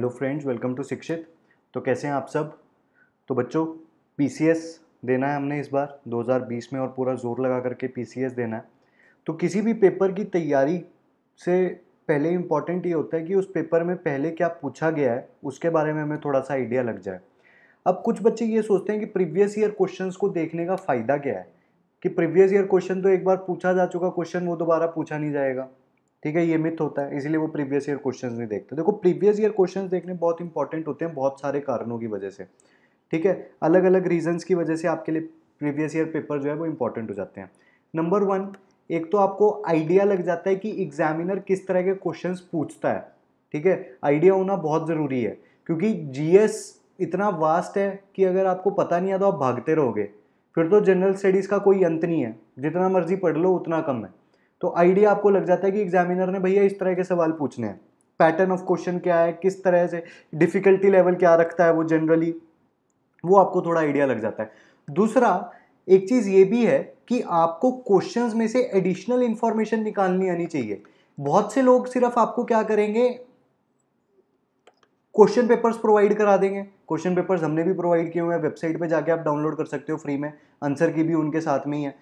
Hello friends welcome to शिक्षित तो कैसे हैं आप सब तो बच्चों पीसीएस देना है हमने इस बार 2020 में और पूरा जोर लगा करके पीसीएस देना है तो किसी भी पेपर की तैयारी से पहले इम्पॉर्टेंट ये होता है कि उस पेपर में पहले क्या पूछा गया है उसके बारे में हमें थोड़ा सा आइडिया लग जाए अब कुछ बच्चे ये सोचते हैं कि प्रीवियस ईयर क्वेश्चन को देखने का फ़ायदा क्या है कि प्रीवियस ईयर क्वेश्चन तो एक बार पूछा जा चुका क्वेश्चन वो दोबारा पूछा नहीं जाएगा ठीक है ये मिथ होता है इसीलिए वो प्रीवियस ईयर क्वेश्चंस नहीं देखते देखो प्रीवियस ईयर क्वेश्चंस देखने बहुत इंपॉर्टेंट होते हैं बहुत सारे कारणों की वजह से ठीक है अलग अलग रीजंस की वजह से आपके लिए प्रीवियस ईयर पेपर जो है वो इंपॉर्टेंट हो जाते हैं नंबर वन एक तो आपको आइडिया लग जाता है कि एग्जामिनर किस तरह के क्वेश्चन पूछता है ठीक है आइडिया होना बहुत ज़रूरी है क्योंकि जी इतना वास्ट है कि अगर आपको पता नहीं है तो आप भागते रहोगे फिर तो जनरल स्टडीज़ का कोई अंत नहीं है जितना मर्जी पढ़ लो उतना कम है तो आइडिया आपको लग जाता है कि एग्जामिनर ने भैया इस तरह के सवाल पूछने हैं पैटर्न ऑफ क्वेश्चन क्या है किस तरह से डिफ़िकल्टी लेवल क्या रखता है वो जनरली वो आपको थोड़ा आइडिया लग जाता है दूसरा एक चीज़ ये भी है कि आपको क्वेश्चन में से एडिशनल इन्फॉर्मेशन निकालनी आनी चाहिए बहुत से लोग सिर्फ आपको क्या करेंगे क्वेश्चन पेपर्स प्रोवाइड करा देंगे क्वेश्चन पेपर्स हमने भी प्रोवाइड किए हुए हैं वेबसाइट पे जाके आप डाउनलोड कर सकते हो फ्री में आंसर की भी उनके साथ में ही है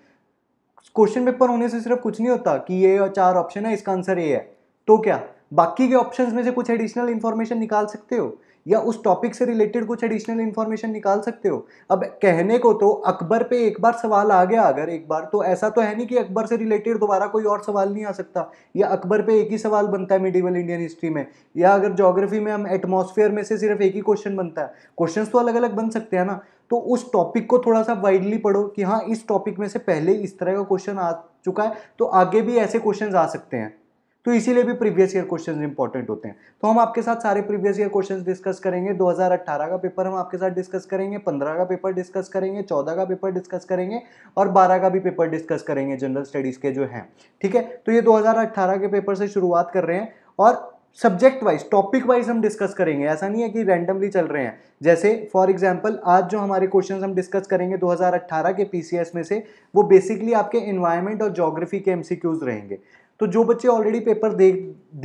क्वेश्चन पेपर होने से सिर्फ कुछ नहीं होता कि ये चार ऑप्शन है इसका आंसर ये है तो क्या बाकी के ऑप्शंस में से कुछ एडिशनल इन्फॉर्मेशन निकाल सकते हो या उस टॉपिक से रिलेटेड कुछ एडिशनल इन्फॉर्मेशन निकाल सकते हो अब कहने को तो अकबर पे एक बार सवाल आ गया अगर एक बार तो ऐसा तो है नहीं कि अकबर से रिलेटेड दोबारा कोई और सवाल नहीं आ सकता या अकबर पे एक ही सवाल बनता है मिडिवल इंडियन हिस्ट्री में या अगर जोग्राफी में हम एटमोसफेयर में से सिर्फ एक ही क्वेश्चन बनता है क्वेश्चन तो अलग अलग बन सकते हैं ना तो उस टॉपिक को थोड़ा सा वाइडली पढ़ो कि हाँ इस टॉपिक में से पहले इस तरह का क्वेश्चन आ चुका है तो आगे भी ऐसे क्वेश्चन आ सकते हैं तो इसीलिए भी प्रीवियस ईयर क्वेश्चन इंपॉर्टेंट होते हैं तो हम आपके साथ सारे प्रीवियस ईयर क्वेश्चन डिस्कस करेंगे 2018 का पेपर हम आपके साथ डिस्कस करेंगे 15 का पेपर डिस्कस करेंगे 14 का पेपर डिस्कस करेंगे और 12 का भी पेपर डिस्कस करेंगे जनरल स्टडीज़ के जो हैं ठीक है तो ये दो के पेपर से शुरुआत कर रहे हैं और सब्जेक्ट वाइज टॉपिक वाइज हम डिस्कस करेंगे ऐसा नहीं है कि रैंडमली चल रहे हैं जैसे फॉर एग्जांपल आज जो हमारे क्वेश्चंस हम डिस्कस करेंगे 2018 के पीसीएस में से वो बेसिकली आपके इन्वायरमेंट और जोग्राफी के एमसीक्यूज रहेंगे तो जो बच्चे ऑलरेडी पेपर देख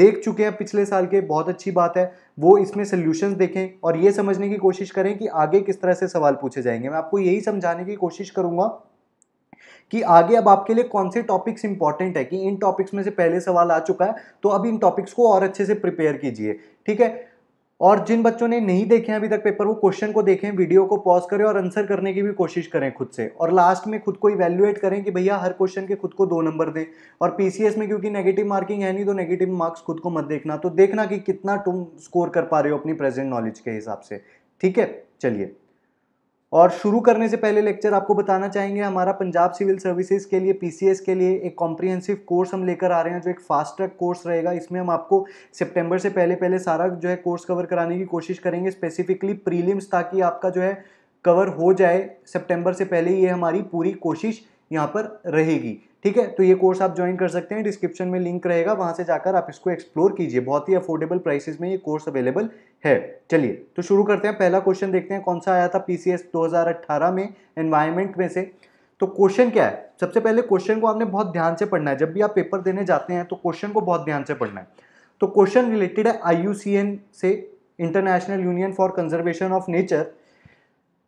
देख चुके हैं पिछले साल के बहुत अच्छी बात है वो इसमें सोल्यूशन देखें और ये समझने की कोशिश करें कि आगे किस तरह से सवाल पूछे जाएंगे मैं आपको यही समझाने की कोशिश करूँगा कि आगे अब आपके लिए कौन से टॉपिक्स इंपॉर्टेंट है कि इन टॉपिक्स में से पहले सवाल आ चुका है तो अब इन टॉपिक्स को और अच्छे से प्रिपेयर कीजिए ठीक है और जिन बच्चों ने नहीं देखे हैं अभी तक पेपर वो क्वेश्चन को देखें वीडियो को पॉज करें और आंसर करने की भी कोशिश करें खुद से और लास्ट में खुद को इवेल्युएट करें कि भैया हर क्वेश्चन के खुद को दो नंबर दें और पीसीएस में क्योंकि नेगेटिव मार्किंग है नहीं तो नेगेटिव मार्क्स खुद को मत देखना तो देखना कि कितना तुम स्कोर कर पा रहे हो अपनी प्रेजेंट नॉलेज के हिसाब से ठीक है चलिए और शुरू करने से पहले लेक्चर आपको बताना चाहेंगे हमारा पंजाब सिविल सर्विसेज के लिए पीसीएस के लिए एक कॉम्प्रिहेंसिव कोर्स हम लेकर आ रहे हैं जो एक फास्ट ट्रैक कोर्स रहेगा इसमें हम आपको सितंबर से पहले पहले सारा जो है कोर्स कवर कराने की कोशिश करेंगे स्पेसिफिकली प्रीलिम्स ताकि आपका जो है कवर हो जाए सेप्टेम्बर से पहले ये हमारी पूरी कोशिश यहाँ पर रहेगी ठीक है तो ये कोर्स आप ज्वाइन कर सकते हैं डिस्क्रिप्शन में लिंक रहेगा वहां से जाकर आप इसको एक्सप्लोर कीजिए बहुत ही अफोर्डेबल प्राइसेस में ये कोर्स अवेलेबल है चलिए तो शुरू करते हैं पहला क्वेश्चन देखते हैं कौन सा आया था पीसीएस 2018 में एनवायरमेंट में से तो क्वेश्चन क्या है सबसे पहले क्वेश्चन को आपने बहुत ध्यान से पढ़ना है जब भी आप पेपर देने जाते हैं तो क्वेश्चन को बहुत ध्यान से पढ़ना है तो क्वेश्चन रिलेटेड है आई से international union for conservation of nature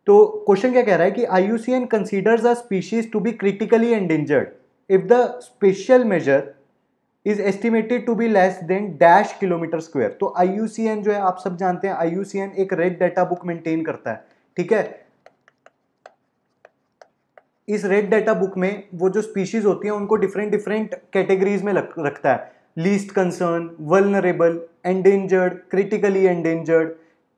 तो क्वेश्चन क्या कह रहा है कि I U C N considers a species to be critically endangered if the spatial measure is estimated to be less than dash kilometre square तो I जो है आप सब जानते हैं आई एक रेड डाटा बुक मेंटेन करता है ठीक है इस रेड डाटा बुक में वो जो स्पीशीज होती हैं उनको डिफरेंट डिफरेंट कैटेगरीज में रखता है least concern vulnerable endangered critically endangered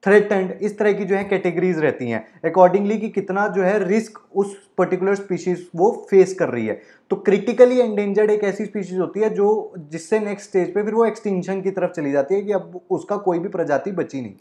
threatened इस तरह की जो है कैटेगरीज रहती हैं अकॉर्डिंगली कि कितना जो है रिस्क उस पर्टिकुलर स्पीशीज वो फेस कर रही है तो क्रिटिकली एंडेंजर्ड एक ऐसी स्पीशीज होती है जो जिससे नेक्स्ट स्टेज पे फिर वो एक्सटिंक्शन की तरफ चली जाती है कि अब उसका कोई भी प्रजाति बची नहीं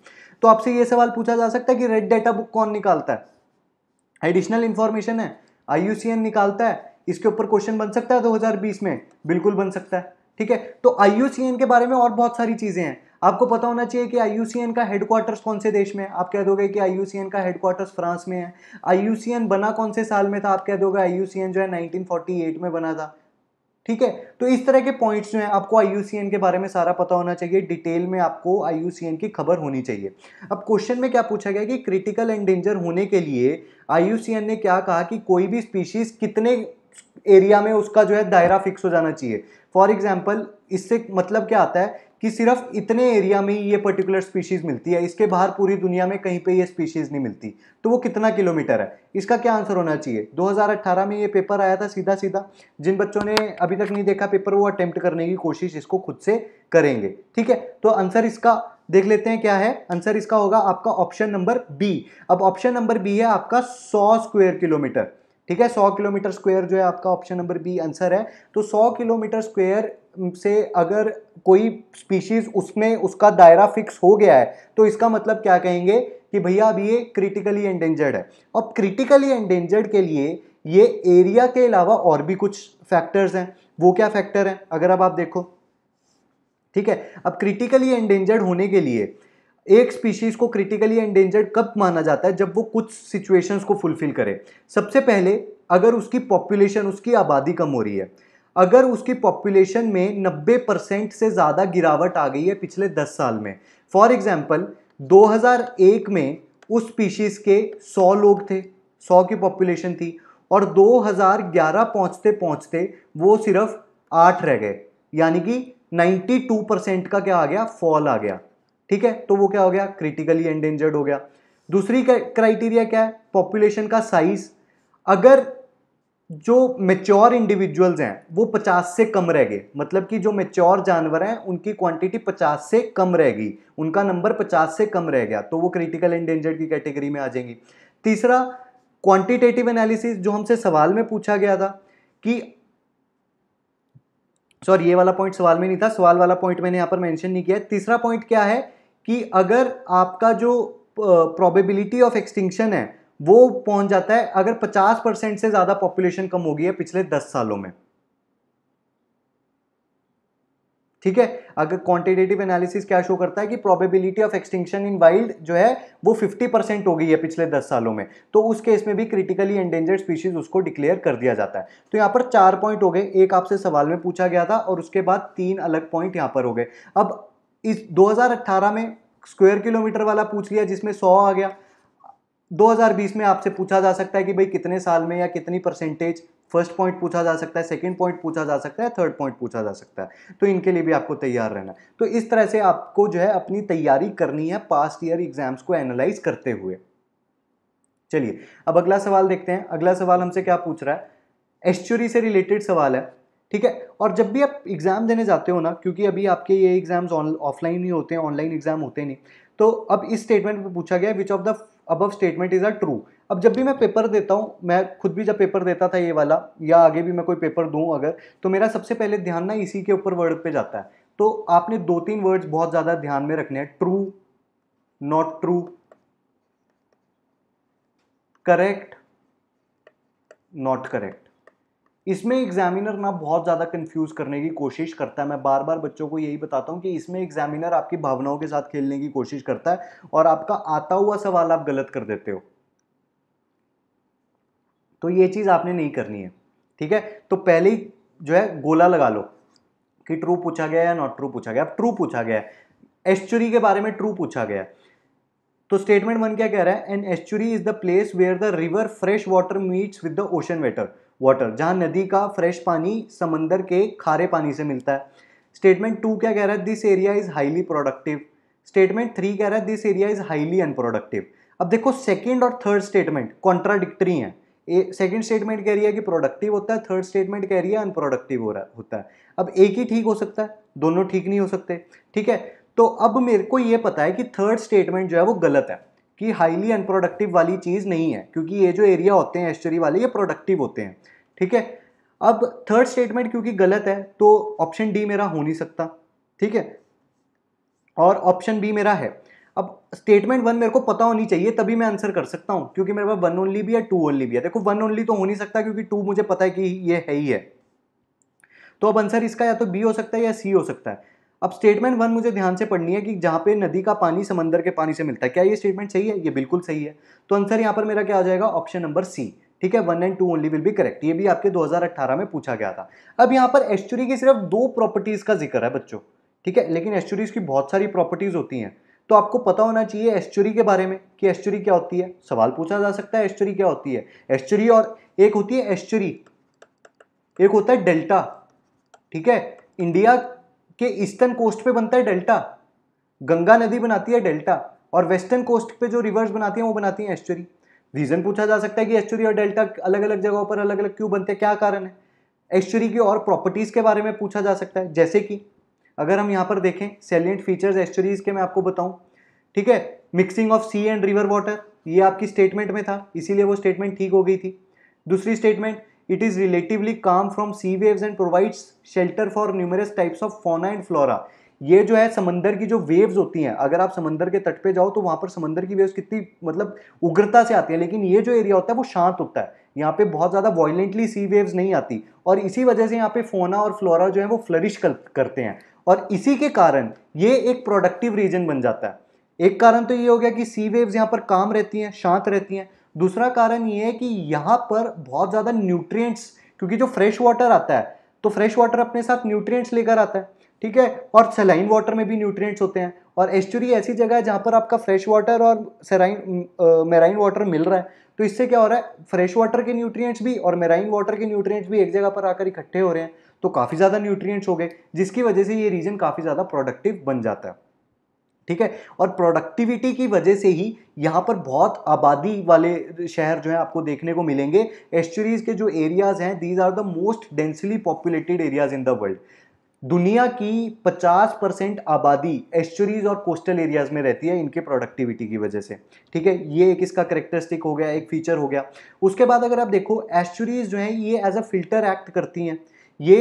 तो आपसे ये सवाल पूछा जा सकता है कि रेड डेटा बुक कौन निकालता है एडिशनल इन्फॉर्मेशन है आई निकालता है इसके ऊपर क्वेश्चन बन सकता है 2020 में बिल्कुल बन सकता है ठीक है तो आई के बारे में और बहुत सारी चीज़ें हैं आपको पता होना चाहिए कि आई का हेडक्वार्टर्स कौन से देश में है आप कह दोगे कि आई का हेडक्वार्टर्स फ्रांस में है आई बना कौन से साल में था आप कह दोगे आई जो है 1948 में बना था ठीक है तो इस तरह के पॉइंट्स जो हैं आपको आई के बारे में सारा पता होना चाहिए डिटेल में आपको आई की खबर होनी चाहिए अब क्वेश्चन में क्या पूछा गया कि क्रिटिकल एंड डेंजर होने के लिए आई ने क्या कहा कि कोई भी स्पीशीज़ कितने एरिया में उसका जो है दायरा फिक्स हो जाना चाहिए फॉर एग्जाम्पल इससे मतलब क्या आता है कि सिर्फ इतने एरिया में ही ये पर्टिकुलर स्पीशीज़ मिलती है इसके बाहर पूरी दुनिया में कहीं पे ये स्पीशीज़ नहीं मिलती तो वो कितना किलोमीटर है इसका क्या आंसर होना चाहिए 2018 में ये पेपर आया था सीधा सीधा जिन बच्चों ने अभी तक नहीं देखा पेपर वो अटेम्प्ट करने की कोशिश इसको खुद से करेंगे ठीक है तो आंसर इसका देख लेते हैं क्या है आंसर इसका होगा आपका ऑप्शन नंबर बी अब ऑप्शन नंबर बी है आपका सौ स्क्वेयर किलोमीटर ठीक है 100 किलोमीटर स्क्वायर जो है आपका ऑप्शन नंबर बी आंसर है तो 100 किलोमीटर स्क्वायर से अगर कोई स्पीशीज़ उसमें उसका दायरा फिक्स हो गया है तो इसका मतलब क्या कहेंगे कि भैया अब ये क्रिटिकली एंडेंजर्ड है अब क्रिटिकली एंडेंजर्ड के लिए ये एरिया के अलावा और भी कुछ फैक्टर्स हैं वो क्या फैक्टर हैं अगर अब आप देखो ठीक है अब क्रिटिकली एंडेंजर्ड होने के लिए एक स्पीशीज़ को क्रिटिकली एंडेंजर्ड कब माना जाता है जब वो कुछ सिचुएशंस को फुलफिल करे सबसे पहले अगर उसकी पॉपुलेशन उसकी आबादी कम हो रही है अगर उसकी पॉपुलेशन में 90 परसेंट से ज़्यादा गिरावट आ गई है पिछले 10 साल में फॉर एग्ज़ाम्पल 2001 में उस स्पीशीज़ के 100 लोग थे 100 की पॉपुलेशन थी और 2011 पहुंचते पहुंचते वो सिर्फ आठ रह गए यानी कि 92 परसेंट का क्या आ गया फॉल आ गया ठीक है तो वो क्या हो गया क्रिटिकली एंडेंजर्ड हो गया दूसरी क्राइटेरिया क्या है पॉपुलेशन का साइज अगर जो मेच्योर इंडिविजुअल्स हैं वो 50 से कम रह गए मतलब कि जो मेच्योर जानवर हैं उनकी क्वांटिटी 50 से कम रहेगी उनका नंबर 50 से कम रह गया तो वो क्रिटिकल एंडेंजर्ड की कैटेगरी में आ जाएंगी तीसरा क्वांटिटेटिव एनालिसिस जो हमसे सवाल में पूछा गया था कि सॉरी ये वाला पॉइंट सवाल में नहीं था सवाल वाला पॉइंट मैंने यहाँ पर मैंशन नहीं किया तीसरा पॉइंट क्या है कि अगर आपका जो प्रोबेबिलिटी ऑफ एक्सटिंक्शन है वो पहुंच जाता है अगर 50 परसेंट से ज़्यादा पॉपुलेशन कम हो गई है पिछले 10 सालों में ठीक है अगर क्वांटिटेटिव एनालिसिस क्या शो करता है कि probability of extinction in wild जो है वो 50 परसेंट हो गई है पिछले 10 सालों में तो उस केस में भी क्रिटिकली एंडेंजर्ड स्पीशीज उसको डिक्लेयर कर दिया जाता है तो यहां पर चार पॉइंट हो गए एक आपसे सवाल में पूछा गया था और उसके बाद तीन अलग पॉइंट यहां पर हो गए अब इस 2018 में स्क्वायर किलोमीटर वाला पूछ लिया जिसमें 100 आ गया 2020 में आपसे पूछा जा सकता है कि भाई कितने साल में या कितनी परसेंटेज फर्स्ट पॉइंट पूछा जा सकता है सेकंड पॉइंट पूछा जा सकता है थर्ड पॉइंट पूछा जा सकता है तो इनके लिए भी आपको तैयार रहना तो इस तरह से आपको जो है अपनी तैयारी करनी है पास्ट ईयर एग्जाम्स को एनालाइज करते हुए चलिए अब अगला सवाल देखते हैं अगला सवाल हमसे क्या पूछ रहा है एस्चुरी से रिलेटेड सवाल है ठीक है और जब भी आप एग्ज़ाम देने जाते हो ना क्योंकि अभी आपके ये एग्ज़ाम्स ऑफलाइन ही होते हैं ऑनलाइन एग्ज़ाम होते नहीं तो अब इस स्टेटमेंट में पूछा गया which of the above statement is are true अब जब भी मैं पेपर देता हूँ मैं खुद भी जब पेपर देता था ये वाला या आगे भी मैं कोई पेपर दूँ अगर तो मेरा सबसे पहले ध्यान ना इसी के ऊपर वर्ड पे जाता है तो आपने दो तीन वर्ड्स बहुत ज़्यादा ध्यान में रखने हैं true not true correct not correct इसमें एग्जामिनर ना बहुत ज़्यादा कंफ्यूज करने की कोशिश करता है मैं बार बार बच्चों को यही बताता हूँ कि इसमें एग्जामिनर आपकी भावनाओं के साथ खेलने की कोशिश करता है और आपका आता हुआ सवाल आप गलत कर देते हो तो ये चीज़ आपने नहीं करनी है ठीक है तो पहले ही जो है गोला लगा लो कि ट्रू पूछा गया या नॉट ट्रू पूछा गया अब ट्रू पूछा गया है एश्चुरी के बारे में ट्रू पूछा गया है तो स्टेटमेंट वन क्या कह रहा है an estuary is the place where the river fresh water meets with the ocean water water जहाँ नदी का फ्रेश पानी समंदर के खारे पानी से मिलता है स्टेटमेंट टू क्या कह रहा है this area is highly productive statement three कह रहा है this area is highly unproductive अब देखो सेकेंड और थर्ड स्टेटमेंट कॉन्ट्राडिक्टरी हैं सेकेंड स्टेटमेंट कह रही है कि प्रोडक्टिव होता है थर्ड स्टेटमेंट कह रही है अनप्रोडक्टिव हो रहा होता है अब एक ही ठीक हो सकता है दोनों ठीक नहीं हो सकते ठीक है तो अब मेरे को ये पता है कि थर्ड स्टेटमेंट जो है वो गलत है कि हाईली अनप्रोडक्टिव वाली चीज़ नहीं है क्योंकि ये जो एरिया होते हैं एस्टरी वाले ये प्रोडक्टिव होते हैं ठीक है अब थर्ड स्टेटमेंट क्योंकि गलत है तो ऑप्शन डी मेरा हो नहीं सकता ठीक है और ऑप्शन बी मेरा है अब स्टेटमेंट वन मेरे को पता होनी चाहिए तभी मैं आंसर कर सकता हूँ क्योंकि मेरे पास वन ओनली भी है टू ओनली भी है देखो वन ओनली तो हो नहीं सकता क्योंकि टू मुझे पता है कि ये है ही है तो अब आंसर इसका या तो बी हो सकता है या सी हो सकता है अब स्टेटमेंट वन मुझे ध्यान से पढ़नी है कि जहाँ पे नदी का पानी समंदर के पानी से मिलता है क्या ये स्टेटमेंट सही है ये बिल्कुल सही है तो आंसर यहाँ पर मेरा क्या आ जाएगा ऑप्शन नंबर सी ठीक है one and two only will be correct ये भी आपके 2018 में पूछा गया था अब यहाँ पर एस्चुरी की सिर्फ दो प्रॉपर्टीज़ का जिक्र है बच्चों ठीक है लेकिन एस्चुरीज की बहुत सारी प्रॉपर्टीज़ होती हैं तो आपको पता होना चाहिए एस्चुरी के बारे में कि एस्चुरी क्या होती है सवाल पूछा जा सकता है एस्चुरी क्या होती है एस्चुरी और एक होती है एस्चुरी एक होता है डेल्टा ठीक है इंडिया कि ईस्टर्न कोस्ट पे बनता है डेल्टा गंगा नदी बनाती है डेल्टा और वेस्टर्न कोस्ट पे जो रिवर्स बनाती हैं वो बनाती हैं एस्चुरी रीज़न पूछा जा सकता है कि एस्चुरी और डेल्टा अलग अलग जगहों पर अलग अलग क्यों बनते हैं क्या कारण है एस्चुरी की और प्रॉपर्टीज़ के बारे में पूछा जा सकता है जैसे कि अगर हम यहाँ पर देखें सेलियंट फीचर्स एस्चुरीज के मैं आपको बताऊँ ठीक है mixing of sea and river water ये आपकी स्टेटमेंट में था इसीलिए वो स्टेटमेंट ठीक हो गई थी दूसरी statement It is relatively calm from sea waves and provides shelter for numerous types of fauna and flora. ये जो है समंदर की जो वेव्स होती हैं अगर आप समंदर के तट पे जाओ तो वहाँ पर समंदर की वेव्स कितनी मतलब उग्रता से आती है लेकिन ये जो एरिया होता है वो शांत होता है यहाँ पे बहुत ज़्यादा वॉयलेंटली सी वेव्स नहीं आती और इसी वजह से यहाँ पे फोना और फ्लोरा जो है वो फ्लरिश करते हैं और इसी के कारण ये एक प्रोडक्टिव रीजन बन जाता है एक कारण तो ये हो गया कि सी वेव्स यहाँ पर काम रहती हैं शांत रहती हैं दूसरा कारण ये है कि यहाँ पर बहुत ज़्यादा न्यूट्रिएंट्स क्योंकि जो फ्रेश वाटर आता है तो फ्रेश वाटर अपने साथ न्यूट्रिएंट्स लेकर आता है ठीक है और सेलाइन वाटर में भी न्यूट्रिएंट्स होते हैं और एस्चुरी ऐसी जगह है जहाँ पर आपका फ्रेश वाटर और सेराइन मेराइन वाटर मिल रहा है तो इससे क्या हो रहा है फ्रेश वाटर के न्यूट्रियट्स भी और मेराइन वाटर के न्यूट्रियट्स भी एक जगह पर आकर इकट्ठे हो रहे हैं तो काफ़ी ज़्यादा न्यूट्रियट्स हो गए जिसकी वजह से ये रीजन काफ़ी ज़्यादा प्रोडक्टिव बन जाता है ठीक है और प्रोडक्टिविटी की वजह से ही यहाँ पर बहुत आबादी वाले शहर जो है आपको देखने को मिलेंगे एस्चुरीज के जो एरियाज़ हैं these are the most densely populated areas in the world दुनिया की 50 परसेंट आबादी एस्चुरीज और कोस्टल एरियाज में रहती है इनके प्रोडक्टिविटी की वजह से ठीक है ये एक इसका करेक्टरिस्टिक हो गया एक फीचर हो गया उसके बाद अगर आप देखो एस्चुरीज जो हैं ये एज अ फिल्टर एक्ट करती हैं ये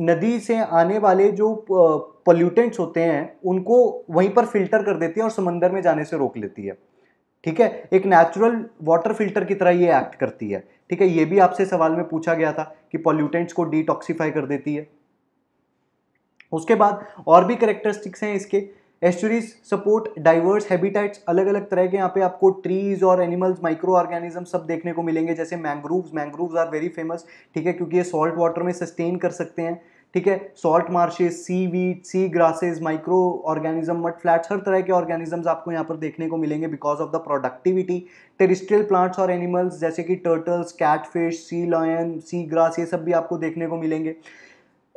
नदी से आने वाले जो पोल्यूटेंट्स होते हैं उनको वहीं पर फिल्टर कर देती है और समंदर में जाने से रोक लेती है ठीक है एक नेचुरल वाटर फिल्टर की तरह ये एक्ट करती है ठीक है ये भी आपसे सवाल में पूछा गया था कि पॉल्यूटेंट्स को डिटॉक्सीफाई कर देती है उसके बाद और भी करेक्टरिस्टिक्स हैं इसके एस्टोरीज सपोर्ट डाइवर्स हैबिटाइट्स अलग अलग तरह के यहाँ पे आपको ट्रीज और एनिमल्स माइक्रो ऑर्गेनिज्म सब देखने को मिलेंगे जैसे mangroves mangroves are very famous ठीक है क्योंकि ये सॉल्ट वाटर में सस्टेन कर सकते हैं ठीक है salt marshes seaweed sea grasses microorganism mud flats हर तरह के ऑर्गेनिजम्स आपको यहाँ पर देखने को मिलेंगे because of the productivity terrestrial plants और एनिमल्स जैसे कि turtles catfish sea lion sea grass ये सब भी आपको देखने को मिलेंगे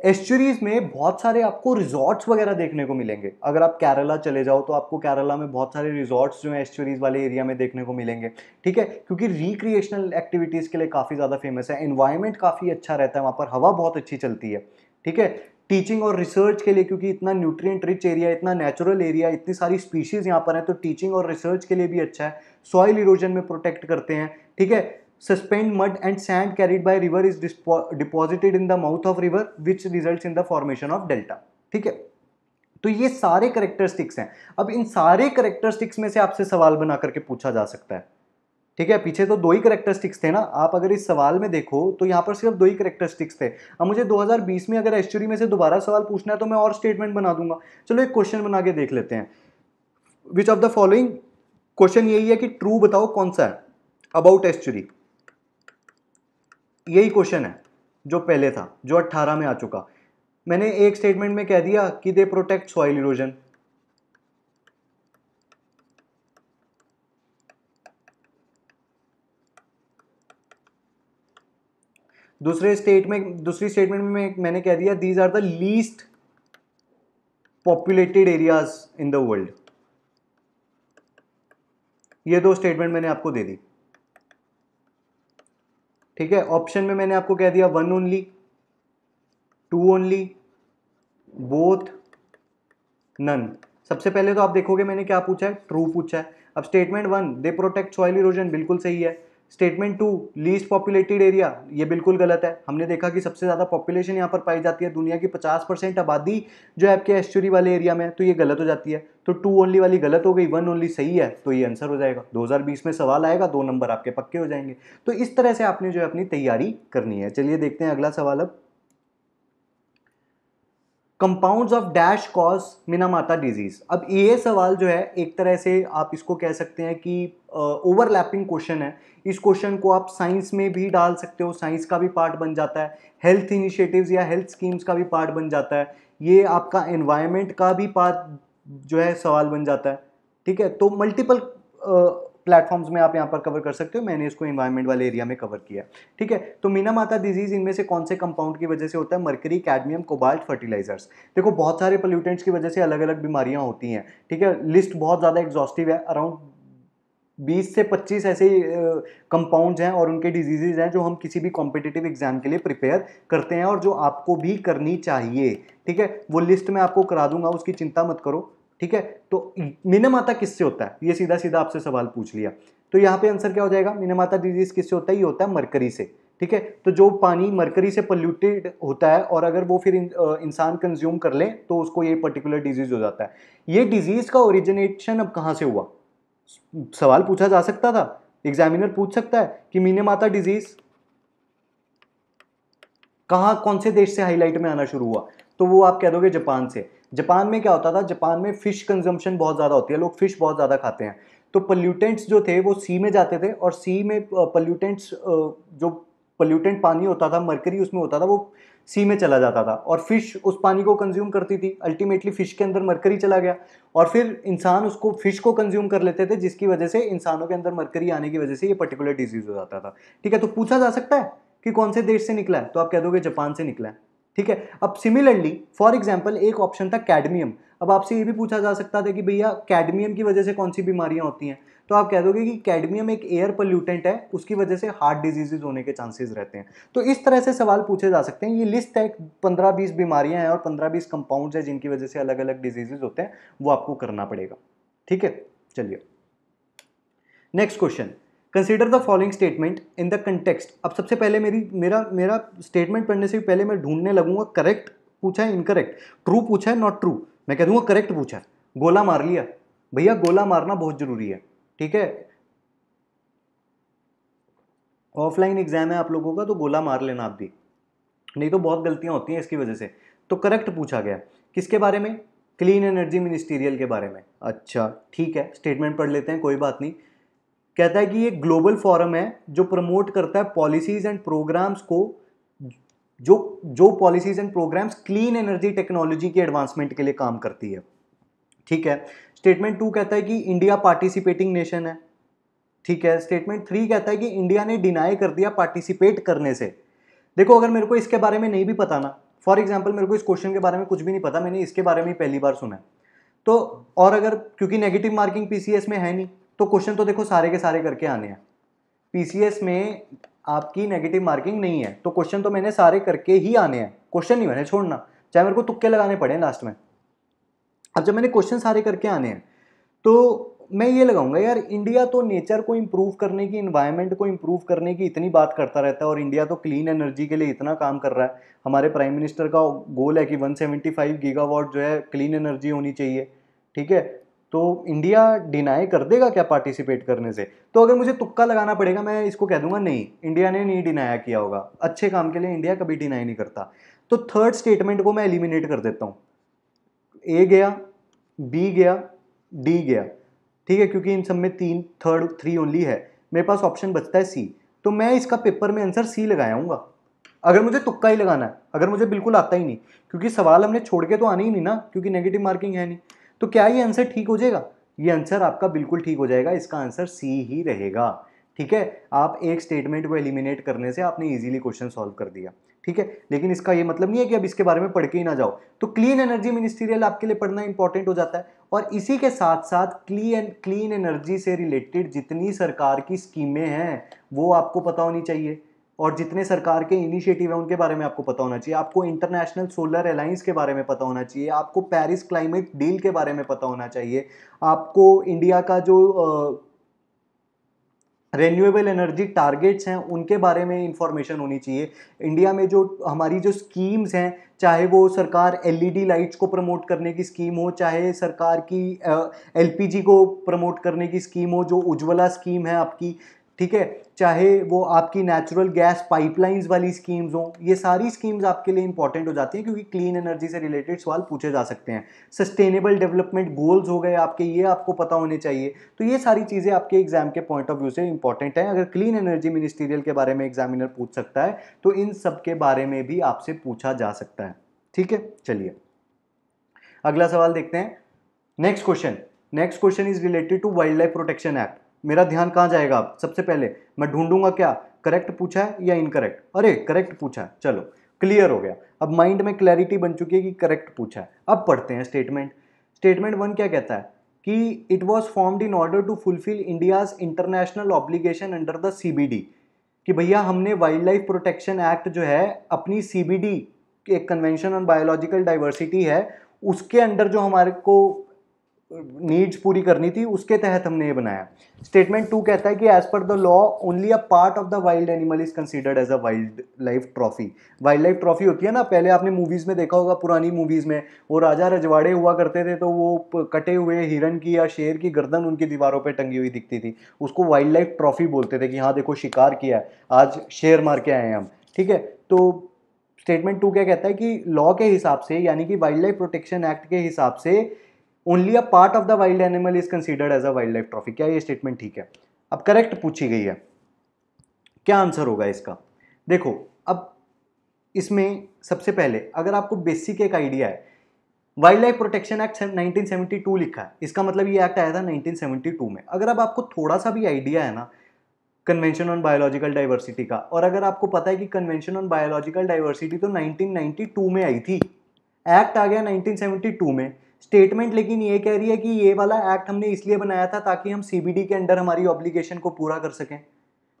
एस्चुरीज में बहुत सारे आपको रिजॉर्ट्स वगैरह देखने को मिलेंगे अगर आप केरला चले जाओ तो आपको केरला में बहुत सारे रिजॉर्ट्स जो हैं एस्चुरीज वाले एरिया में देखने को मिलेंगे ठीक है क्योंकि रिक्रिएशनल एक्टिविटीज़ के लिए काफ़ी ज़्यादा फेमस है इन्वायरमेंट काफ़ी अच्छा रहता है वहाँ पर हवा बहुत अच्छी चलती है ठीक है टीचिंग और रिसर्च के लिए क्योंकि इतना न्यूट्रिएंट रिच एरिया इतना नेचुरल एरिया इतनी सारी स्पीशीज़ यहाँ पर हैं तो टीचिंग और रिसर्च के लिए भी अच्छा है सॉइल इरोजन में प्रोटेक्ट करते हैं ठीक है suspend mud and sand carried by river is deposited in the mouth of river which results in the formation of delta ठीक है तो ये सारे करेक्टरिस्टिक्स हैं अब इन सारे करेक्टरिस्टिक्स में से आपसे सवाल बना करके पूछा जा सकता है ठीक है पीछे तो दो ही करेक्टरिस्टिक्स थे ना आप अगर इस सवाल में देखो तो यहाँ पर सिर्फ दो ही करेक्टरिस्टिक्स थे अब मुझे 2020 में अगर एस्चुरी में से दोबारा सवाल पूछना है तो मैं और स्टेटमेंट बना दूंगा चलो एक क्वेश्चन बना के देख लेते हैं which of the following question यही है कि ट्रू बताओ कौन सा है अबाउट एस्चुरी यही क्वेश्चन है जो पहले था जो अट्ठारह में आ चुका मैंने एक स्टेटमेंट में कह दिया कि दे प्रोटेक्ट सॉइल इरोजन दूसरे स्टेट में दूसरी स्टेटमेंट में मैंने कह दिया these are the least populated areas in the world ये दो स्टेटमेंट मैंने आपको दे दी ठीक है ऑप्शन में मैंने आपको कह दिया one only two only both none सबसे पहले तो आप देखोगे मैंने क्या पूछा है ट्रू पूछा है अब statement one they protect soil erosion बिल्कुल सही है statement two least populated area ये बिल्कुल गलत है हमने देखा कि सबसे ज़्यादा पॉपुलेशन यहाँ पर पाई जाती है दुनिया की 50 परसेंट आबादी जो है आपके एस्चुरी वाले एरिया में तो ये गलत हो जाती है तो टू ओनली वाली गलत हो गई वन ओनली सही है तो ये आंसर हो जाएगा 2020 में सवाल आएगा दो नंबर आपके पक्के हो जाएंगे तो इस तरह से आपने जो है अपनी तैयारी करनी है चलिए देखते हैं अगला सवाल अब compounds of dash cause Minamata disease अब ये सवाल जो है एक तरह से आप इसको कह सकते हैं कि ओवरलैपिंग uh, क्वेश्चन है इस क्वेश्चन को आप साइंस में भी डाल सकते हो साइंस का भी पार्ट बन जाता है हेल्थ इनिशिएटिव्स या हेल्थ स्कीम्स का भी पार्ट बन जाता है ये आपका एनवायरमेंट का भी पार्ट जो है सवाल बन जाता है ठीक है तो मल्टीपल प्लेटफॉर्म्स में आप यहाँ पर कवर कर सकते हो मैंने इसको इन्वायरमेंट वाले एरिया में कवर किया ठीक है तो मीना माता डिजीज इनमें से कौन से कंपाउंड की वजह से होता है मरकरी कैडमियम कोबाल्ट फर्टिलाइजर्स देखो बहुत सारे पोल्यूटेंट्स की वजह से अलग अलग बीमारियाँ होती हैं ठीक है लिस्ट बहुत ज़्यादा एग्जॉस्टिव है अराउंड 20 से 25 ऐसे कंपाउंड्स हैं और उनके डिजीजेज हैं जो हम किसी भी कॉम्पिटेटिव एग्जाम के लिए प्रिपेयर करते हैं और जो आपको भी करनी चाहिए ठीक है वो लिस्ट मैं आपको करा दूंगा उसकी चिंता मत करो ठीक है तो मिनमाता किससे होता है ये सीधा सीधा आपसे सवाल पूछ लिया तो यहाँ पे आंसर क्या हो जाएगा मिनमाता डिजीज किससे होता है ये होता है मरकरी से ठीक है तो जो पानी मरकरी से पोल्यूटेड होता है और अगर वो फिर इंसान कंज्यूम कर ले तो उसको ये पर्टिकुलर डिजीज़ हो जाता है ये डिजीज़ का ओरिजिनेशन अब कहाँ से हुआ सवाल पूछा जा सकता था एग्जामिनर पूछ सकता है कि मीने माता डिजीज़ कहाँ कौन से देश से हाईलाइट में आना शुरू हुआ तो वो आप कह दोगे जापान से जापान में क्या होता था जापान में फ़िश कंजम्पशन बहुत ज़्यादा होती है लोग फ़िश बहुत ज़्यादा खाते हैं तो पल्यूटेंट्स जो थे वो सी में जाते थे और सी में पल्यूटेंट्स जो पल्यूटेंट पानी होता था मरकरी उसमें होता था वो सी में चला जाता था और फिश उस पानी को कंज्यूम करती थी अल्टीमेटली फिश के अंदर मरकरी चला गया और फिर इंसान उसको फिश को कंज्यूम कर लेते थे जिसकी वजह से इंसानों के अंदर मरकरी आने की वजह से ये पर्टिकुलर डिजीज़ हो जाता था ठीक है तो पूछा जा सकता है कि कौन से देश से निकला है तो आप कह दोगे जापान से निकला है ठीक है अब सिमिलरली फॉर एग्जाम्पल एक ऑप्शन था कैडमियम अब आपसे ये भी पूछा जा सकता था कि भैया कैडमियम की वजह से कौन सी बीमारियां होती हैं तो आप कह दोगे कि कैडमियम एक एयर पोल्यूटेंट है उसकी वजह से हार्ट डिजीजेज होने के चांसेस रहते हैं तो इस तरह से सवाल पूछे जा सकते हैं ये लिस्ट है पंद्रह बीस बीमारियां हैं और पंद्रह बीस कंपाउंड हैं जिनकी वजह से अलग अलग डिजीजेज होते हैं वो आपको करना पड़ेगा ठीक है चलिए next question consider the following statement in the context अब सबसे पहले मेरी मेरा मेरा स्टेटमेंट पढ़ने से भी पहले मैं ढूंढने लगूंगा करेक्ट पूछा है इनकरेक्ट ट्रू पूछा है नॉट ट्रू मैं कह दूंगा करेक्ट पूछा है गोला मार लिया भैया गोला मारना बहुत ज़रूरी है ठीक है ऑफलाइन एग्जाम है आप लोगों का तो गोला मार लेना आप भी नहीं तो बहुत गलतियाँ होती हैं इसकी वजह से तो करेक्ट पूछा गया किसके बारे में क्लीन एनर्जी मिनिस्टीरियल के बारे में अच्छा ठीक है स्टेटमेंट पढ़ लेते हैं कोई बात नहीं कहता है कि ये ग्लोबल फोरम है जो प्रमोट करता है पॉलिसीज एंड प्रोग्राम्स को जो जो policies and programmes clean energy technology के एडवांसमेंट के लिए काम करती है ठीक है स्टेटमेंट टू कहता है कि इंडिया पार्टिसिपेटिंग नेशन है ठीक है स्टेटमेंट थ्री कहता है कि इंडिया ने डिनाई कर दिया पार्टिसिपेट करने से देखो अगर मेरे को इसके बारे में नहीं भी पता ना फॉर एग्जाम्पल मेरे को इस क्वेश्चन के बारे में कुछ भी नहीं पता मैंने इसके बारे में पहली बार सुना है तो और अगर क्योंकि नेगेटिव मार्किंग पीसीएस में है नहीं तो क्वेश्चन तो देखो सारे के सारे करके आने हैं पीसीएस में आपकी नेगेटिव मार्किंग नहीं है तो क्वेश्चन तो मैंने सारे करके ही आने हैं क्वेश्चन नहीं मैंने छोड़ना चाहे मेरे को तुक्के लगाने पड़े लास्ट में अब जब मैंने क्वेश्चन सारे करके आने हैं तो मैं ये लगाऊंगा यार इंडिया तो नेचर को इम्प्रूव करने की इन्वायरमेंट को इम्प्रूव करने की इतनी बात करता रहता है और इंडिया तो क्लीन एनर्जी के लिए इतना काम कर रहा है हमारे प्राइम मिनिस्टर का गोल है कि 175 गीगावाट जो है क्लीन एनर्जी होनी चाहिए ठीक है तो इंडिया डिनाई कर देगा क्या पार्टिसिपेट करने से तो अगर मुझे तुक्का लगाना पड़ेगा मैं इसको कह दूंगा नहीं इंडिया ने नहीं डिनाया किया होगा अच्छे काम के लिए इंडिया कभी डिनाई नहीं करता तो थर्ड स्टेटमेंट को मैं एलिमिनेट कर देता हूँ ए गया बी गया डी गया ठीक है क्योंकि इन सब में तीन थर्ड थ्री ओनली है मेरे पास ऑप्शन बचता है सी तो मैं इसका पेपर में आंसर सी लगाऊंगा अगर मुझे तुक्का ही लगाना है अगर मुझे बिल्कुल आता ही नहीं क्योंकि सवाल हमने छोड़ के तो आने ही नहीं ना क्योंकि नेगेटिव मार्किंग है नहीं तो क्या ये आंसर ठीक हो जाएगा ये आंसर आपका बिल्कुल ठीक हो जाएगा इसका आंसर सी ही रहेगा ठीक है आप एक स्टेटमेंट को एलिमिनेट करने से आपने इजीली क्वेश्चन सॉल्व कर दिया ठीक है लेकिन इसका ये मतलब नहीं है कि अब इसके बारे में पढ़ के ही ना जाओ तो क्लीन एनर्जी मिनिस्ट्रियल आपके लिए पढ़ना इंपॉर्टेंट हो जाता है और इसी के साथ साथ क्लीन क्लीन एनर्जी से रिलेटेड जितनी सरकार की स्कीमें हैं वो आपको पता होनी चाहिए और जितने सरकार के इनिशिएटिव हैं उनके बारे में आपको पता होना चाहिए आपको इंटरनेशनल सोलर अलाइंस के बारे में पता होना चाहिए आपको पेरिस क्लाइमेट डील के बारे में पता होना चाहिए आपको इंडिया का जो रेन्यूएबल एनर्जी टारगेट्स हैं उनके बारे में इंफॉर्मेशन होनी चाहिए इंडिया में जो हमारी जो स्कीम्स हैं चाहे वो सरकार एलईडी लाइट्स e को प्रमोट करने की स्कीम हो चाहे सरकार की एलपीजी को प्रमोट करने की स्कीम हो जो उज्ज्वला स्कीम है आपकी ठीक है चाहे वो आपकी नेचुरल गैस पाइपलाइंस वाली स्कीम्स हों ये सारी स्कीम्स आपके लिए इंपॉर्टेंट हो जाती हैं क्योंकि क्लीन एनर्जी से रिलेटेड सवाल पूछे जा सकते हैं सस्टेनेबल डेवलपमेंट गोल्स हो गए आपके ये आपको पता होने चाहिए तो ये सारी चीज़ें आपके एग्जाम के पॉइंट ऑफ व्यू से इंपॉर्टेंट हैं अगर क्लीन एनर्जी मिनिस्टीरियल के बारे में एग्जामिनर पूछ सकता है तो इन सब के बारे में भी आपसे पूछा जा सकता है ठीक है चलिए अगला सवाल देखते हैं next question next question is related to wildlife protection act मेरा ध्यान कहाँ जाएगा आप सबसे पहले मैं ढूंढूंगा क्या करेक्ट पूछा है या इनकरेक्ट अरे करेक्ट पूछा है चलो क्लियर हो गया अब माइंड में क्लैरिटी बन चुकी है कि करेक्ट पूछा है अब पढ़ते हैं स्टेटमेंट स्टेटमेंट वन क्या कहता है कि it was formed in order to fulfil India's international obligation under the C कि भैया हमने वाइल्ड लाइफ प्रोटेक्शन एक्ट जो है अपनी सी एक कन्वेंशन ऑन बायोलॉजिकल डाइवर्सिटी है उसके अंडर जो हमारे को नीड्स पूरी करनी थी उसके तहत हमने ये बनाया स्टेटमेंट टू कहता है कि as per the law only a part of the wild animal is considered as a wildlife trophy wildlife trophy होती है ना पहले आपने मूवीज़ में देखा होगा पुरानी मूवीज़ में वो राजा रजवाड़े हुआ करते थे तो वो कटे हुए हिरन की या शेर की गर्दन उनकी दीवारों पर टंगी हुई दिखती थी उसको वाइल्ड लाइफ ट्रॉफी बोलते थे कि हाँ देखो शिकार किया है आज शेर मार के आए हैं हम ठीक है तो स्टेटमेंट टू क्या कहता है कि लॉ के हिसाब से यानी कि वाइल्ड लाइफ प्रोटेक्शन एक्ट के हिसाब से only a part of the wild animal is considered as a wildlife trophy क्या ये स्टेटमेंट ठीक है अब करेक्ट पूछी गई है क्या आंसर होगा इसका देखो अब इसमें सबसे पहले अगर आपको बेसिक एक आइडिया है वाइल्ड लाइफ प्रोटेक्शन एक्ट 1972 लिखा है इसका मतलब ये एक्ट आया था 1972 में अगर अब आपको थोड़ा सा भी आइडिया है ना कन्वेंशन ऑन बायोलॉजिकल डाइवर्सिटी का और अगर आपको पता है कि कन्वेंशन ऑन बायोलॉजिकल डाइवर्सिटी तो 1992 में आई थी एक्ट आ गया 1972 में स्टेटमेंट लेकिन ये कह रही है कि ये वाला एक्ट हमने इसलिए बनाया था ताकि हम सी के अंडर हमारी ऑब्लिगेशन को पूरा कर सकें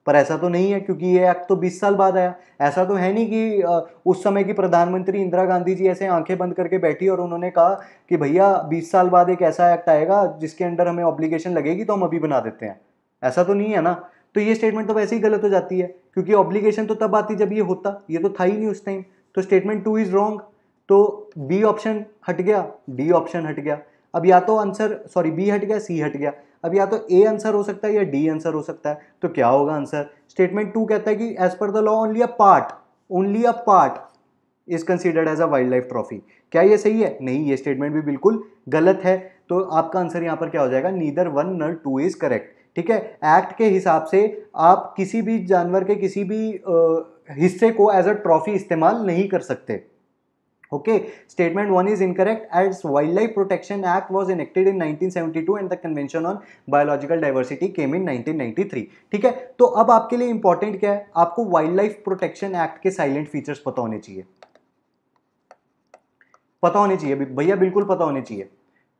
पर ऐसा तो नहीं है क्योंकि ये एक्ट तो 20 साल बाद आया ऐसा तो है नहीं कि उस समय की प्रधानमंत्री इंदिरा गांधी जी ऐसे आंखें बंद करके बैठी और उन्होंने कहा कि भैया 20 साल बाद एक ऐसा एक्ट आएगा जिसके अंडर हमें ऑब्लिगेशन लगेगी तो हम अभी बना देते हैं ऐसा तो नहीं है ना तो ये स्टेटमेंट तो वैसे ही गलत हो जाती है क्योंकि ऑब्लिगेशन तो तब आती जब ये होता ये तो था ही नहीं उस टाइम तो स्टेटमेंट टू इज़ रॉन्ग तो बी ऑप्शन हट गया डी ऑप्शन हट गया अब या तो आंसर सॉरी बी हट गया सी हट गया अब या तो ए आंसर हो सकता है या डी आंसर हो सकता है तो क्या होगा आंसर स्टेटमेंट टू कहता है कि as per the law only a part only a part is considered as a wildlife trophy क्या ये सही है नहीं ये स्टेटमेंट भी बिल्कुल गलत है तो आपका आंसर यहाँ पर क्या हो जाएगा neither one nor two is correct ठीक है एक्ट के हिसाब से आप किसी भी जानवर के किसी भी हिस्से को एज अ ट्रॉफी इस्तेमाल नहीं कर सकते Okay, statement 1 is incorrect as Wildlife Protection Act was enacted in 1972 and the Convention on Biological Diversity came in 1993. ठीक है तो अब आपके लिए इंपॉर्टेंट क्या है आपको वाइल्ड लाइफ प्रोटेक्शन एक्ट के साइलेंट फीचर्स पता होने चाहिए पता होने चाहिए भैया बिल्कुल पता होने चाहिए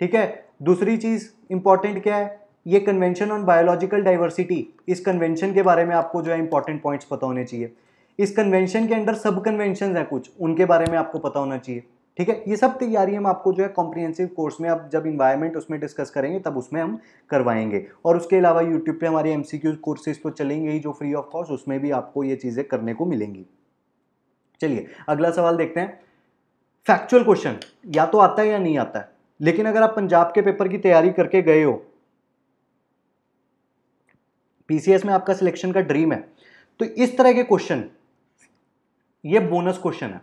ठीक है दूसरी चीज इंपॉर्टेंट क्या है ये कन्वेंशन ऑन बायोलॉजिकल डाइवर्सिटी इस कन्वेंशन के बारे में आपको जो है इंपॉर्टेंट पॉइंट्स पता होने चाहिए इस कन्वेंशन के अंडर सब कन्वेंशन है कुछ उनके बारे में आपको पता होना चाहिए ठीक है ये सब तैयारी हम आपको जो है कॉम्प्रीहेंसिव कोर्स में आप जब इन्वायरमेंट उसमें डिस्कस करेंगे तब उसमें हम करवाएंगे और उसके अलावा यूट्यूब पे हमारे एम सी कोर्सेज तो चलेंगे ही जो फ्री ऑफ कॉस्ट उसमें भी आपको ये चीज़ें करने को मिलेंगी चलिए अगला सवाल देखते हैं फैक्चुअल क्वेश्चन या तो आता है या नहीं आता है लेकिन अगर आप पंजाब के पेपर की तैयारी करके गए हो पीसीएस में आपका सिलेक्शन का ड्रीम है तो इस तरह के क्वेश्चन ये बोनस क्वेश्चन है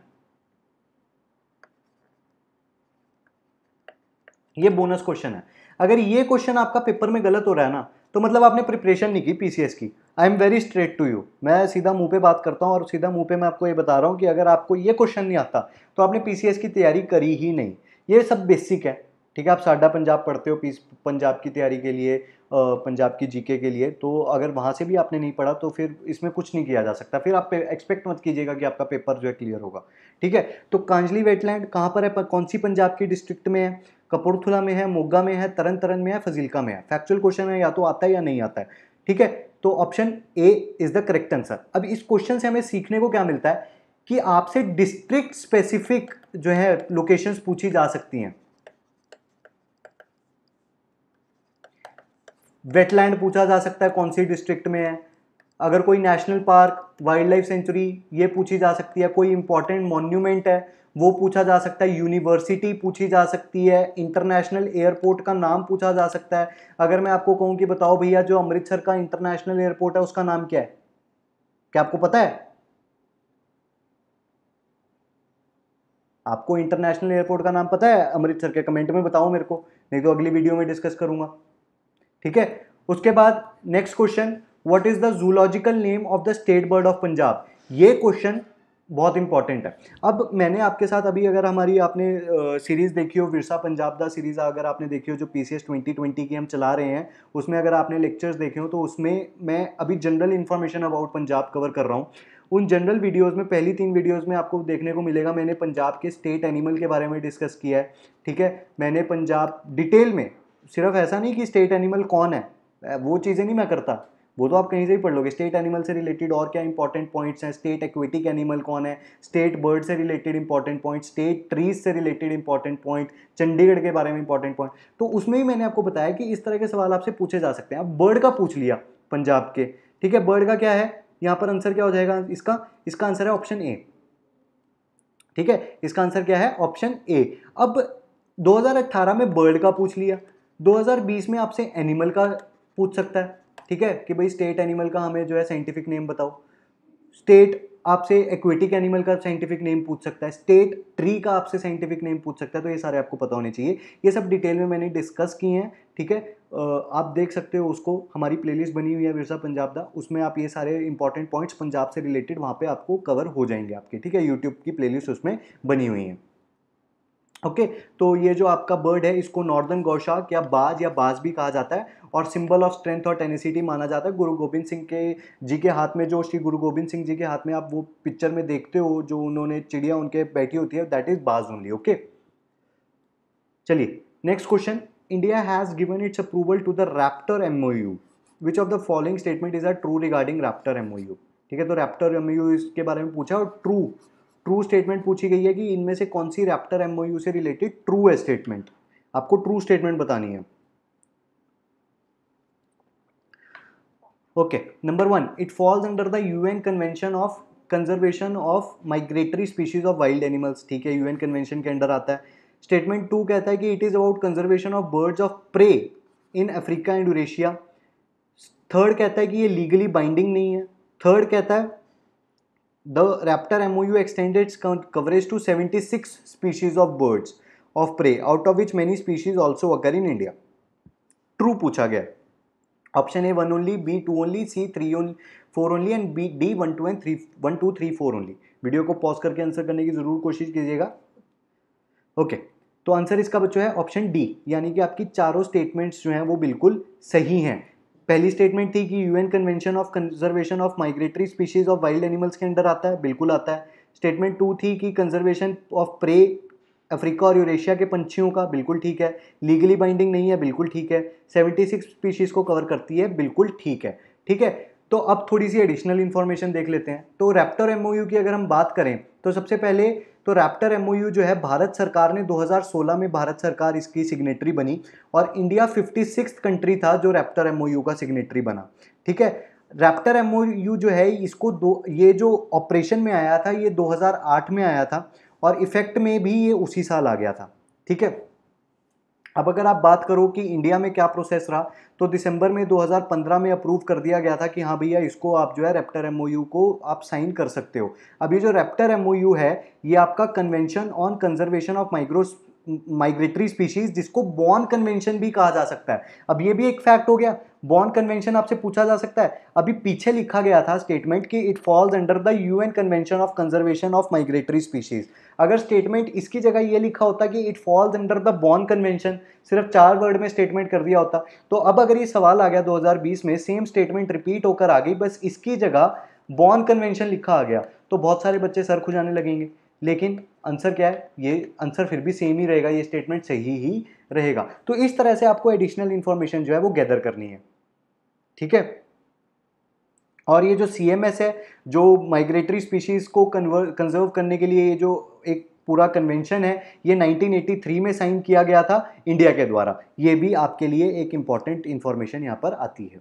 ये बोनस क्वेश्चन है अगर ये क्वेश्चन आपका पेपर में गलत हो रहा है ना तो मतलब आपने प्रिपरेशन नहीं की पीसीएस की I am very straight to you मैं सीधा मुंह पे बात करता हूँ और सीधा मुंह पे मैं आपको ये बता रहा हूँ कि अगर आपको ये क्वेश्चन नहीं आता तो आपने पीसीएस की तैयारी करी ही नहीं ये सब बेसिक है ठीक है आप साडा पंजाब पढ़ते हो पीस पंजाब की तैयारी के लिए पंजाब की जीके के लिए तो अगर वहाँ से भी आपने नहीं पढ़ा तो फिर इसमें कुछ नहीं किया जा सकता फिर आप एक्सपेक्ट मत कीजिएगा कि आपका पेपर जो है क्लियर होगा ठीक है तो कांजली वेटलैंड कहाँ पर है पर कौन सी पंजाब की डिस्ट्रिक्ट में है कपूरथुला में है मोगा में है तरन तरन में है फजीलका में है फैक्चुअल क्वेश्चन है या तो आता है या नहीं आता है ठीक है तो option A is the correct answer अब इस क्वेश्चन से हमें सीखने को क्या मिलता है कि आपसे डिस्ट्रिक्ट स्पेसिफिक जो है लोकेशंस पूछी जा सकती हैं वेटलैंड पूछा जा सकता है कौन सी डिस्ट्रिक्ट में है अगर कोई national park wildlife sanctuary ये पूछी जा सकती है कोई इंपॉर्टेंट मॉन्यूमेंट है वो पूछा जा सकता है यूनिवर्सिटी पूछी जा सकती है इंटरनेशनल एयरपोर्ट का नाम पूछा जा सकता है अगर मैं आपको कहूँ कि बताओ भैया जो अमृतसर का इंटरनेशनल एयरपोर्ट है उसका नाम क्या है क्या आपको पता है आपको इंटरनेशनल एयरपोर्ट का नाम पता है अमृतसर के कमेंट में बताओ मेरे को नहीं तो अगली वीडियो में डिस्कस करूंगा ठीक है उसके बाद next question what is the zoological name of the state bird of Punjab ये क्वेश्चन बहुत इंपॉर्टेंट है अब मैंने आपके साथ अभी अगर हमारी आपने सीरीज़ देखी हो विरसा पंजाब दा सीरीज़ अगर आपने देखी हो जो P C S twenty twenty की हम चला रहे हैं उसमें अगर आपने लेक्चर्स देखे हो तो उसमें मैं अभी general information about Punjab cover कर रहा हूँ उन जनरल वीडियोस में पहली तीन वीडियोस में आपको देखने को मिलेगा मैंने पंजाब के स्टेट एनिमल के बारे में डिस्कस किया है ठीक है मैंने पंजाब डिटेल में सिर्फ ऐसा नहीं कि स्टेट एनिमल कौन है वो चीज़ें नहीं मैं करता वो तो आप कहीं से ही पढ़ लोगे स्टेट एनिमल से रिलेटेड और क्या इंपॉर्टेंट पॉइंट्स हैं स्टेट एक्वेटिक एनिमल कौन है स्टेट बर्ड से related important point state trees से रिलेटेड इंपॉर्टेंट पॉइंट चंडीगढ़ के बारे में इंपॉर्टेंट पॉइंट तो उसमें भी मैंने आपको बताया कि इस तरह के सवाल आपसे पूछे जा सकते हैं आप बर्ड का पूछ लिया पंजाब के ठीक है बर्ड का क्या है यहाँ पर आंसर क्या हो जाएगा इसका इसका आंसर है ऑप्शन ए ठीक है इसका आंसर क्या है ऑप्शन ए अब 2018 में बर्ड का पूछ लिया 2020 में आपसे एनिमल का पूछ सकता है ठीक है कि भाई स्टेट एनिमल का हमें जो है साइंटिफिक नेम बताओ स्टेट आपसे एक्वेटिक एनिमल का साइंटिफिक नेम पूछ सकता है स्टेट ट्री का आपसे साइंटिफिक नेम पूछ सकता है तो ये सारे आपको पता होने चाहिए ये सब डिटेल में मैंने डिस्कस किए हैं ठीक है आप देख सकते हो उसको हमारी प्लेलिस्ट बनी हुई है विरसा पंजाब दा उसमें आप ये सारे इंपॉर्टेंट पॉइंट्स पंजाब से रिलेटेड वहाँ पर आपको कवर हो जाएंगे आपके ठीक है यूट्यूब की प्ले उसमें बनी हुई है ओके okay, तो ये जो आपका बर्ड है इसको नॉर्दर्न गौशाक या बाज या बाज भी कहा जाता है और सिंबल ऑफ स्ट्रेंथ और टेनिसिटी माना जाता है गुरु गोविंद सिंह के जी के हाथ में जो श्री गुरु गोविंद सिंह जी के हाथ में आप वो पिक्चर में देखते हो जो उन्होंने चिड़िया उनके बैठी होती है दैट इज बाज ओनली ओके चलिए next question India has given its approval to the raptor M U which of the following statement is are true regarding raptor M U ठीक है तो रैप्टर एम यू इसके बारे में पूछा और ट्रू ट्रू स्टेटमेंट पूछी गई है कि इनमें से कौन सी रैप्टर एमओयू से रिलेटेड ट्रू है स्टेटमेंट आपको ट्रू स्टेटमेंट बतानी है okay number one it falls under the UN convention of conservation of migratory species of wild animals ठीक है यूएन कन्वेंशन के अंडर आता है स्टेटमेंट टू कहता है कि it is about conservation of birds of prey in Africa and Eurasia third कहता है कि ये लीगली बाइंडिंग नहीं है थर्ड कहता है the The Raptor U extended coverage to seventy six species of birds of prey out of which many species also occur in India true पूछा गया option A one only B two only C three only four only and B D one two and three one two three four only video को pause करके answer करने की जरूर कोशिश कीजिएगा okay okay. तो आंसर इसका बच्चों है ऑप्शन डी यानी कि आपकी चारों स्टेटमेंट्स जो हैं वो बिल्कुल सही हैं पहली स्टेटमेंट थी कि UN convention of conservation of migratory species of wild animals के अंडर आता है बिल्कुल आता है स्टेटमेंट टू थी कि कंजर्वेशन ऑफ प्रे अफ्रीका और यूरेशिया के पंछियों का बिल्कुल ठीक है लीगली बाइंडिंग नहीं है बिल्कुल ठीक है सेवेंटी सिक्स स्पीशीज़ को कवर करती है बिल्कुल ठीक है ठीक है तो अब थोड़ी सी एडिशनल इन्फॉर्मेशन देख लेते हैं तो रैप्टर एम की अगर हम बात करें तो सबसे पहले तो रैप्टर एम जो है भारत सरकार ने 2016 में भारत सरकार इसकी सिग्नेटरी बनी और इंडिया फिफ्टी कंट्री था जो रैप्टर एम का सिग्नेटरी बना ठीक है रैप्टर एम जो है इसको दो ये जो ऑपरेशन में आया था ये 2008 में आया था और इफेक्ट में भी ये उसी साल आ गया था ठीक है अब अगर आप बात करो कि इंडिया में क्या प्रोसेस रहा तो दिसंबर में 2015 में अप्रूव कर दिया गया था कि हाँ भैया इसको आप जो है रेप्टर एम को आप साइन कर सकते हो अब ये जो रेप्टर एम है ये आपका convention on conservation of micro migratory species जिसको बॉर्न कन्वेंशन भी कहा जा सकता है अब ये भी एक फैक्ट हो गया बॉन्ड कन्वेंशन आपसे पूछा जा सकता है अभी पीछे लिखा गया था स्टेटमेंट कि it falls under the UN convention of conservation of migratory species अगर स्टेटमेंट इसकी जगह ये लिखा होता कि it falls under the Bonn convention सिर्फ चार वर्ड में स्टेटमेंट कर दिया होता तो अब अगर ये सवाल आ गया 2020 में सेम स्टेटमेंट रिपीट होकर आ गई बस इसकी जगह बॉर्न कन्वेंशन लिखा आ गया तो बहुत सारे बच्चे सर खुजाने लगेंगे लेकिन आंसर क्या है ये आंसर फिर भी सेम ही रहेगा ये स्टेटमेंट सही ही रहेगा तो इस तरह से आपको एडिशनल इन्फॉर्मेशन जो है वो गैदर करनी है ठीक है और ये जो सी है जो माइग्रेटरी स्पीशीज़ को कंजर्व करने के लिए ये जो एक पूरा कन्वेंशन है ये 1983 में साइन किया गया था इंडिया के द्वारा ये भी आपके लिए एक इम्पॉर्टेंट इन्फॉर्मेशन यहाँ पर आती है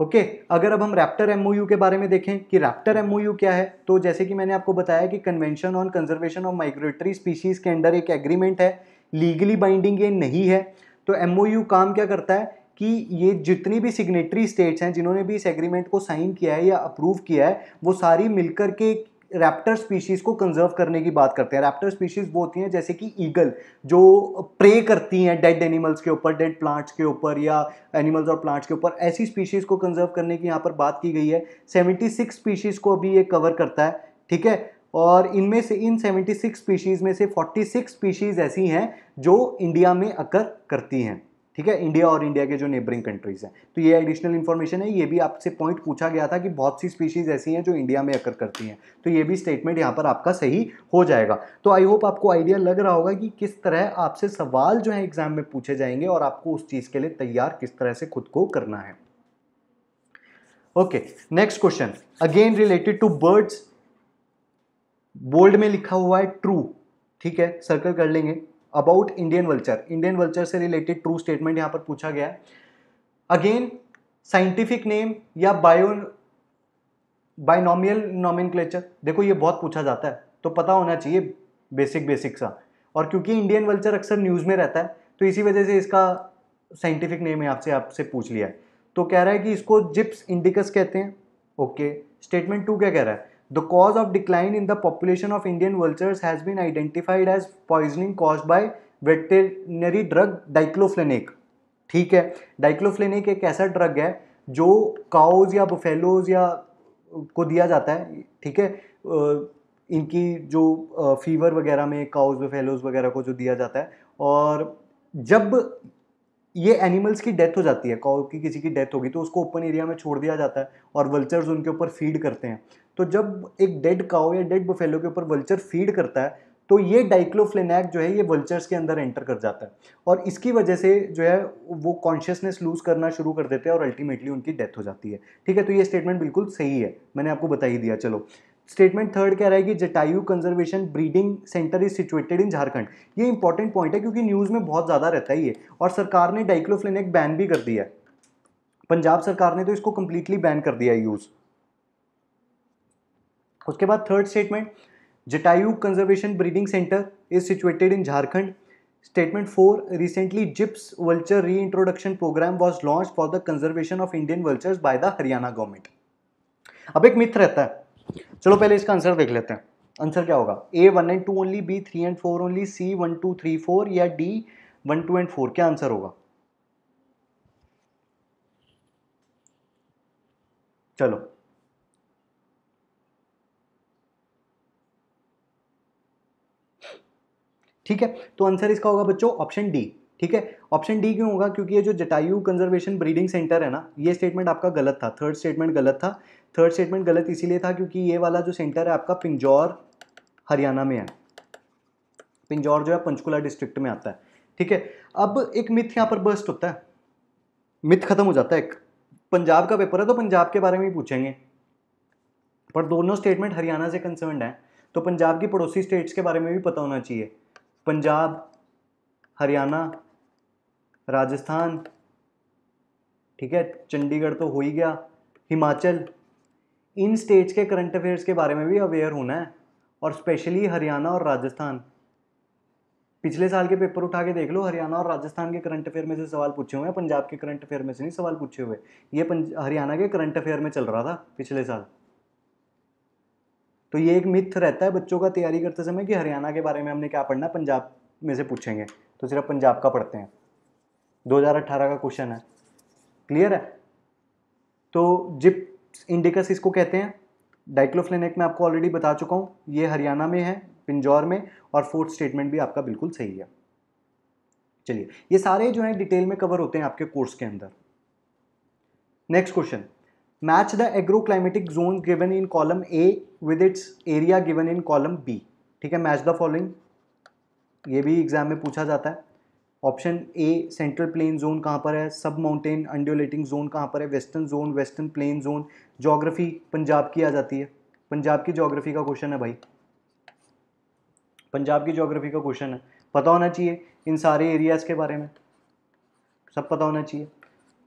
ओके okay, अगर अब हम रैप्टर एमओयू के बारे में देखें कि रैप्टर एमओयू क्या है तो जैसे कि मैंने आपको बताया कि convention on conservation of migratory species के अंडर एक एग्रीमेंट है लीगली बाइंडिंग ये नहीं है तो एमओयू काम क्या करता है कि ये जितनी भी सिग्नेटरी स्टेट्स हैं जिन्होंने भी इस एग्रीमेंट को साइन किया है या अप्रूव किया है वो सारी मिलकर के रैप्टर स्पीशीज़ को कंजर्व करने की बात करते हैं रैप्टर स्पीशीज़ वो होती हैं जैसे कि ईगल जो प्रे करती हैं डेड एनिमल्स के ऊपर डेड प्लांट्स के ऊपर या एनिमल्स और प्लांट्स के ऊपर ऐसी स्पीशीज़ को कंजर्व करने की यहाँ पर बात की गई है 76 स्पीशीज़ को अभी ये कवर करता है ठीक है और इनमें से इन 76 स्पीशीज़ में से 46 स्पीशीज़ ऐसी हैं जो इंडिया में अकर करती हैं ठीक है इंडिया और इंडिया के जो नेबरिंग कंट्रीज़ हैं तो ये एडिशनल इन्फॉर्मेशन है ये भी आपसे पॉइंट पूछा गया था कि बहुत सी स्पीशीज़ ऐसी हैं जो इंडिया में अकर करती हैं तो ये भी स्टेटमेंट यहाँ पर आपका सही हो जाएगा तो आई होप आपको आइडिया लग रहा होगा कि किस तरह आपसे सवाल जो है एग्जाम में पूछे जाएंगे और आपको उस चीज़ के लिए तैयार किस तरह से खुद को करना है okay next question again related to birds bold में लिखा हुआ है ट्रू ठीक है सर्कल कर लेंगे about Indian vulture Indian vulture से रिलेटेड ट्रू स्टेटमेंट यहाँ पर पूछा गया है अगेन साइंटिफिक नेम या बायो बाइनोमियल नॉमिन देखो ये बहुत पूछा जाता है तो पता होना चाहिए बेसिक बेसिक सा और क्योंकि इंडियन वल्चर अक्सर न्यूज़ में रहता है तो इसी वजह से इसका साइंटिफिक नेम आपसे आपसे पूछ लिया है तो कह रहा है कि इसको जिप्स इंडिकस कहते हैं ओके स्टेटमेंट टू क्या कह रहा है The cause of decline in the population of Indian vultures has been identified as poisoning caused by veterinary drug diclofenac ठीक है डाइक्लोफ्लेनिक एक ऐसा ड्रग है जो काउज या बफेलोज या को दिया जाता है ठीक है इनकी जो फीवर वगैरह में काउज बफेलोज वगैरह को जो दिया जाता है और जब ये एनिमल्स की डेथ हो जाती है काउ की किसी की डेथ होगी तो उसको ओपन एरिया में छोड़ दिया जाता है और वल्चर्स उनके ऊपर फीड करते हैं तो जब एक डेड काओ या डेड बफेलो के ऊपर वल्चर फीड करता है तो ये डाइक्लोफ्लेनैक जो है ये वल्चर्स के अंदर एंटर कर जाता है और इसकी वजह से जो है वो कॉन्शियसनेस लूज़ करना शुरू कर देते हैं और अल्टीमेटली उनकी डेथ हो जाती है ठीक है तो ये स्टेटमेंट बिल्कुल सही है मैंने आपको बता ही दिया चलो स्टेटमेंट थर्ड क्या रहेगी Jatayu conservation breeding centre is situated in Jharkhand ये इंपॉर्टेंट पॉइंट है क्योंकि न्यूज़ में बहुत ज़्यादा रहता है ये और सरकार ने एक बैन भी कर दिया है पंजाब सरकार ने तो इसको कंप्लीटली बैन कर दिया है यूज़ उसके बाद third statement Jatayu conservation breeding centre is situated in Jharkhand statement four recently Gyps vulture reintroduction programme was launch for the conservation of Indian vultures by the Haryana government अब एक मिथ रहता है चलो पहले इसका आंसर देख लेते हैं आंसर क्या होगा A one and two only B three and four only C one two three four या D one two and four क्या आंसर होगा चलो ठीक है तो आंसर इसका होगा बच्चों ऑप्शन डी ठीक है ऑप्शन डी क्यों होगा क्योंकि ये जो जटायु कंजर्वेशन ब्रीडिंग सेंटर है ना ये स्टेटमेंट आपका गलत था थर्ड स्टेटमेंट गलत था थर्ड स्टेटमेंट गलत इसीलिए था क्योंकि ये वाला जो सेंटर है आपका पिंजौर हरियाणा में है पिंजौर जो है पंचकुला डिस्ट्रिक्ट में आता है ठीक है अब एक मिथ यहाँ पर बस्ट होता है मिथ खत्म हो जाता है एक पंजाब का पेपर है तो पंजाब के बारे में ही पूछेंगे पर दोनों स्टेटमेंट हरियाणा से कंसर्न है तो पंजाब की पड़ोसी स्टेट्स के बारे में भी पता होना चाहिए पंजाब हरियाणा राजस्थान ठीक है चंडीगढ़ तो हो ही गया हिमाचल इन स्टेट्स के करंट अफेयर्स के बारे में भी अवेयर होना है और स्पेशली हरियाणा और राजस्थान पिछले साल के पेपर उठा के देख लो हरियाणा और राजस्थान के करंट अफेयर में से सवाल पूछे हुए हैं पंजाब के करंट अफेयर में से नहीं सवाल पूछे हुए ये हरियाणा के करंट अफेयर में चल रहा था पिछले साल तो ये एक मिथ रहता है बच्चों का तैयारी करते समय कि हरियाणा के बारे में हमने क्या पढ़ना है पंजाब में से पूछेंगे तो सिर्फ पंजाब का पढ़ते हैं 2018 का क्वेश्चन है क्लियर है तो जिप इंडिकस इसको कहते हैं डाइक्लोफ्लेनिक मैं आपको ऑलरेडी बता चुका हूँ ये हरियाणा में है पिंजौर में और फोर्थ स्टेटमेंट भी आपका बिल्कुल सही है चलिए ये सारे जो है डिटेल में कवर होते हैं आपके कोर्स के अंदर next question match the agro climatic zone given in column A with its area given in column B ठीक है मैच द फॉलोइंग ये भी एग्जाम में पूछा जाता है option A central plain zone कहाँ पर है सब माउंटेन अंडोलेटिंग जोन कहाँ पर है western zone western plain zone geography Punjab की आ जाती है पंजाब की जोग्राफी का क्वेश्चन है भाई पंजाब की जोग्राफी का क्वेश्चन है पता होना चाहिए इन सारे एरियाज़ के बारे में सब पता होना चाहिए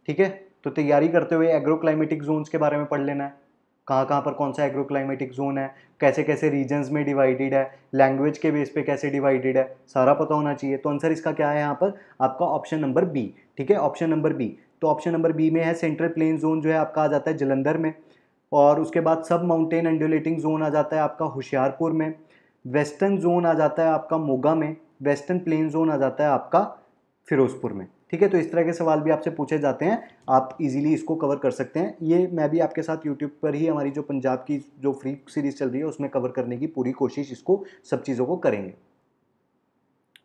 ठीक है तो तैयारी करते हुए एग्रो क्लाइमेटिक जोन्स के बारे में पढ़ लेना है कहाँ कहाँ पर कौन सा एग्रो क्लाइमेटिक जोन है कैसे कैसे रीजन्स में डिवाइडेड है लैंग्वेज के बेस पे कैसे डिवाइडेड है सारा पता होना चाहिए तो आंसर इसका क्या है यहाँ पर आपका ऑप्शन नंबर बी ठीक है ऑप्शन नंबर बी तो ऑप्शन नंबर बी में है सेंट्रल प्लेन जोन जो है आपका आ जाता है जलंधर में और उसके बाद सब माउंटेन एंडुलेटिंग जोन आ जाता है आपका होशियारपुर में वेस्टर्न जोन आ जाता है आपका मोगा में वेस्टर्न प्लेन जोन आ जाता है आपका फिरोजपुर में ठीक है तो इस तरह के सवाल भी आपसे पूछे जाते हैं आप इजीली इसको कवर कर सकते हैं ये मैं भी आपके साथ यूट्यूब पर ही हमारी जो पंजाब की जो फ्री सीरीज़ चल रही है उसमें कवर करने की पूरी कोशिश इसको सब चीज़ों को करेंगे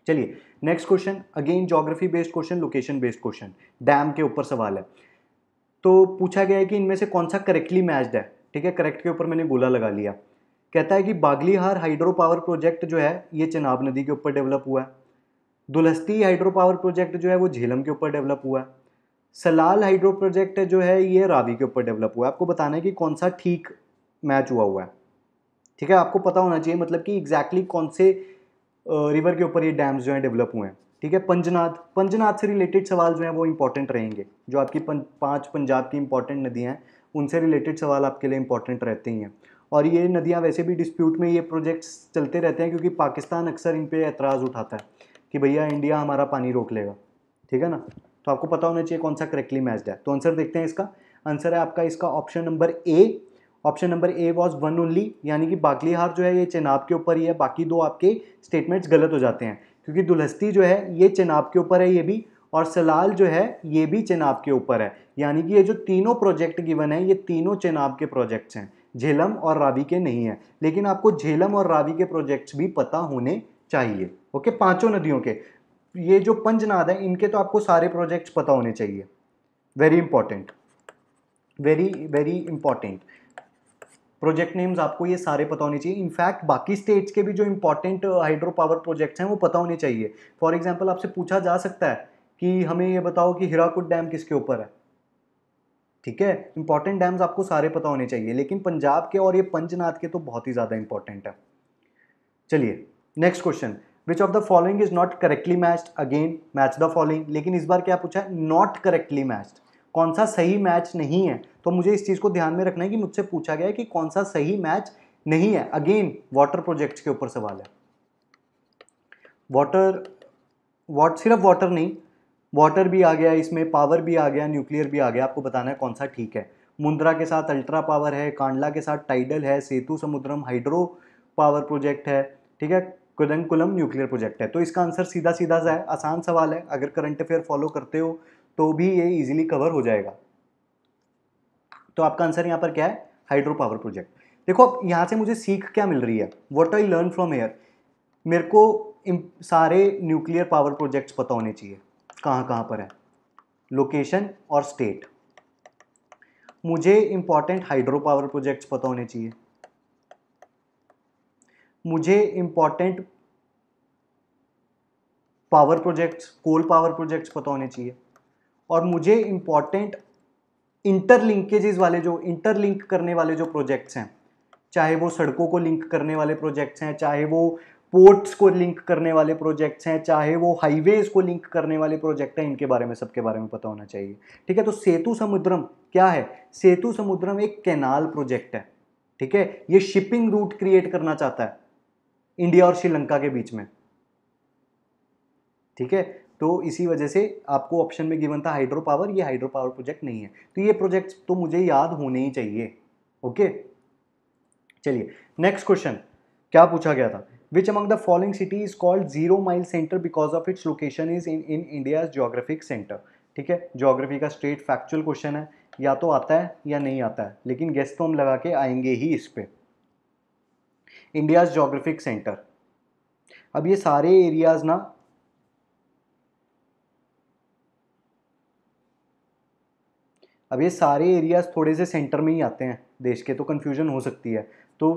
चलिए next question again geography based question location based question dam के ऊपर सवाल है तो पूछा गया है कि इनमें से कौन सा करेक्टली मैच्ड है ठीक है करेक्ट के ऊपर मैंने गोला लगा लिया कहता है कि बागलीहार हाइड्रो पावर प्रोजेक्ट जो है ये चनाब नदी के ऊपर डेवलप हुआ है दुलस्ती हाइड्रो पावर प्रोजेक्ट जो है वो झेलम के ऊपर डेवलप हुआ है सलाल हाइड्रो प्रोजेक्ट जो है ये रावी के ऊपर डेवलप हुआ है आपको बताना है कि कौन सा ठीक मैच हुआ हुआ है ठीक है आपको पता होना चाहिए मतलब कि एग्जैक्टली exactly कौन से रिवर के ऊपर ये डैम्स जो हैं डेवलप हुए हैं ठीक है पंजनाथ पंजनाथ से रिलेटेड सवाल जो हैं वो इंपॉर्टेंट रहेंगे जो आपकी पं, पांच पंजाब की इंपॉर्टेंट नदियाँ हैं उनसे रिलेटेड सवाल आपके लिए इंपॉर्टेंट रहते ही हैं और ये नदियाँ वैसे भी डिस्प्यूट में ये प्रोजेक्ट्स चलते रहते हैं क्योंकि पाकिस्तान अक्सर इन पर एतराज़ उठाता है कि भैया इंडिया हमारा पानी रोक लेगा ठीक है ना तो आपको पता होना चाहिए कौन सा करेक्टली मैच्ड है तो आंसर देखते हैं इसका आंसर है आपका इसका option number A option number A was one only यानी कि बागलीहार जो है ये चेनाब के ऊपर ही है बाकी दो आपके स्टेटमेंट्स गलत हो जाते हैं क्योंकि दुलहस्ती जो है ये चेनाब के ऊपर है ये भी और सलाल जो है ये भी चेनाब के ऊपर है यानी कि ये जो तीनों प्रोजेक्ट गिवन है ये तीनों चेनाब के प्रोजेक्ट्स हैं झेलम और रावी के नहीं है लेकिन आपको झेलम और रावी के प्रोजेक्ट्स भी पता होने चाहिए ओके पांचों नदियों के ये जो पंचनाद है इनके तो आपको सारे प्रोजेक्ट्स पता होने चाहिए very important very very important project names आपको ये सारे पता होने चाहिए इनफैक्ट बाकी स्टेट्स के भी जो इंपॉर्टेंट हाइड्रो पावर प्रोजेक्ट्स हैं वो पता होने चाहिए फॉर एग्जाम्पल आपसे पूछा जा सकता है कि हमें ये बताओ कि हिराकुट डैम किसके ऊपर है ठीक है इंपॉर्टेंट डैम्स आपको सारे पता होने चाहिए लेकिन पंजाब के और ये पंचनाथ के तो बहुत ही ज़्यादा इंपॉर्टेंट है चलिए next question which of the following is not correctly matched again match the following लेकिन इस बार क्या पूछा है नॉट करेक्टली मैच्ड कौन सा सही मैच नहीं है तो मुझे इस चीज़ को ध्यान में रखना है कि मुझसे पूछा गया है कि कौन सा सही मैच नहीं है अगेन वाटर प्रोजेक्ट्स के ऊपर सवाल है वाटर वाट सिर्फ वाटर नहीं वाटर भी आ गया इसमें पावर भी आ गया न्यूक्लियर भी आ गया आपको बताना है कौन सा ठीक है मुंद्रा के साथ अल्ट्रा पावर है कांडला के साथ टाइडल है Sethusamudram hydro power project है ठीक है कुदंकुलम न्यूक्लियर प्रोजेक्ट है तो इसका आंसर सीधा सीधा सा है आसान सवाल है अगर करंट अफेयर फॉलो करते हो तो भी ये इजीली कवर हो जाएगा तो आपका आंसर यहाँ पर क्या है हाइड्रो पावर प्रोजेक्ट देखो अब यहाँ से मुझे सीख क्या मिल रही है what I learn from here मेरे को सारे न्यूक्लियर पावर प्रोजेक्ट्स पता होने चाहिए कहाँ कहाँ पर है लोकेशन और स्टेट मुझे इंपॉर्टेंट हाइड्रो पावर प्रोजेक्ट्स पता होने चाहिए मुझे important power projects coal power projects पता होने चाहिए और मुझे इम्पॉर्टेंट इंटरलिंकेजेस वाले जो इंटरलिंक करने वाले जो प्रोजेक्ट्स हैं चाहे वो सड़कों को लिंक करने वाले प्रोजेक्ट्स हैं चाहे वो पोर्ट्स को लिंक करने वाले प्रोजेक्ट्स हैं चाहे वो हाईवेज को लिंक करने वाले प्रोजेक्ट हैं इनके बारे में सबके बारे में पता होना चाहिए ठीक है तो सेतु समुद्रम क्या है सेतु समुद्रम एक कैनाल प्रोजेक्ट है ठीक है ये शिपिंग रूट क्रिएट करना चाहता है इंडिया और श्रीलंका के बीच में ठीक है तो इसी वजह से आपको ऑप्शन में गिवन था हाइड्रो पावर ये हाइड्रो पावर प्रोजेक्ट नहीं है तो ये प्रोजेक्ट तो मुझे याद होने ही चाहिए ओके चलिए नेक्स्ट क्वेश्चन क्या पूछा गया था which among the following city is called zero mile centre because of its location is in in India geographic centre ठीक है ज्योग्राफी का स्ट्रेट फैक्चुअल क्वेश्चन है या तो आता है या नहीं आता है लेकिन गेस्ट तो हम लगा के आएंगे ही इस पर इंडियाज़ जोग्राफिक सेंटर अब ये सारे एरियाज़ ना अब ये सारे एरियाज़ थोड़े से सेंटर में ही आते हैं देश के तो कन्फ्यूजन हो सकती है तो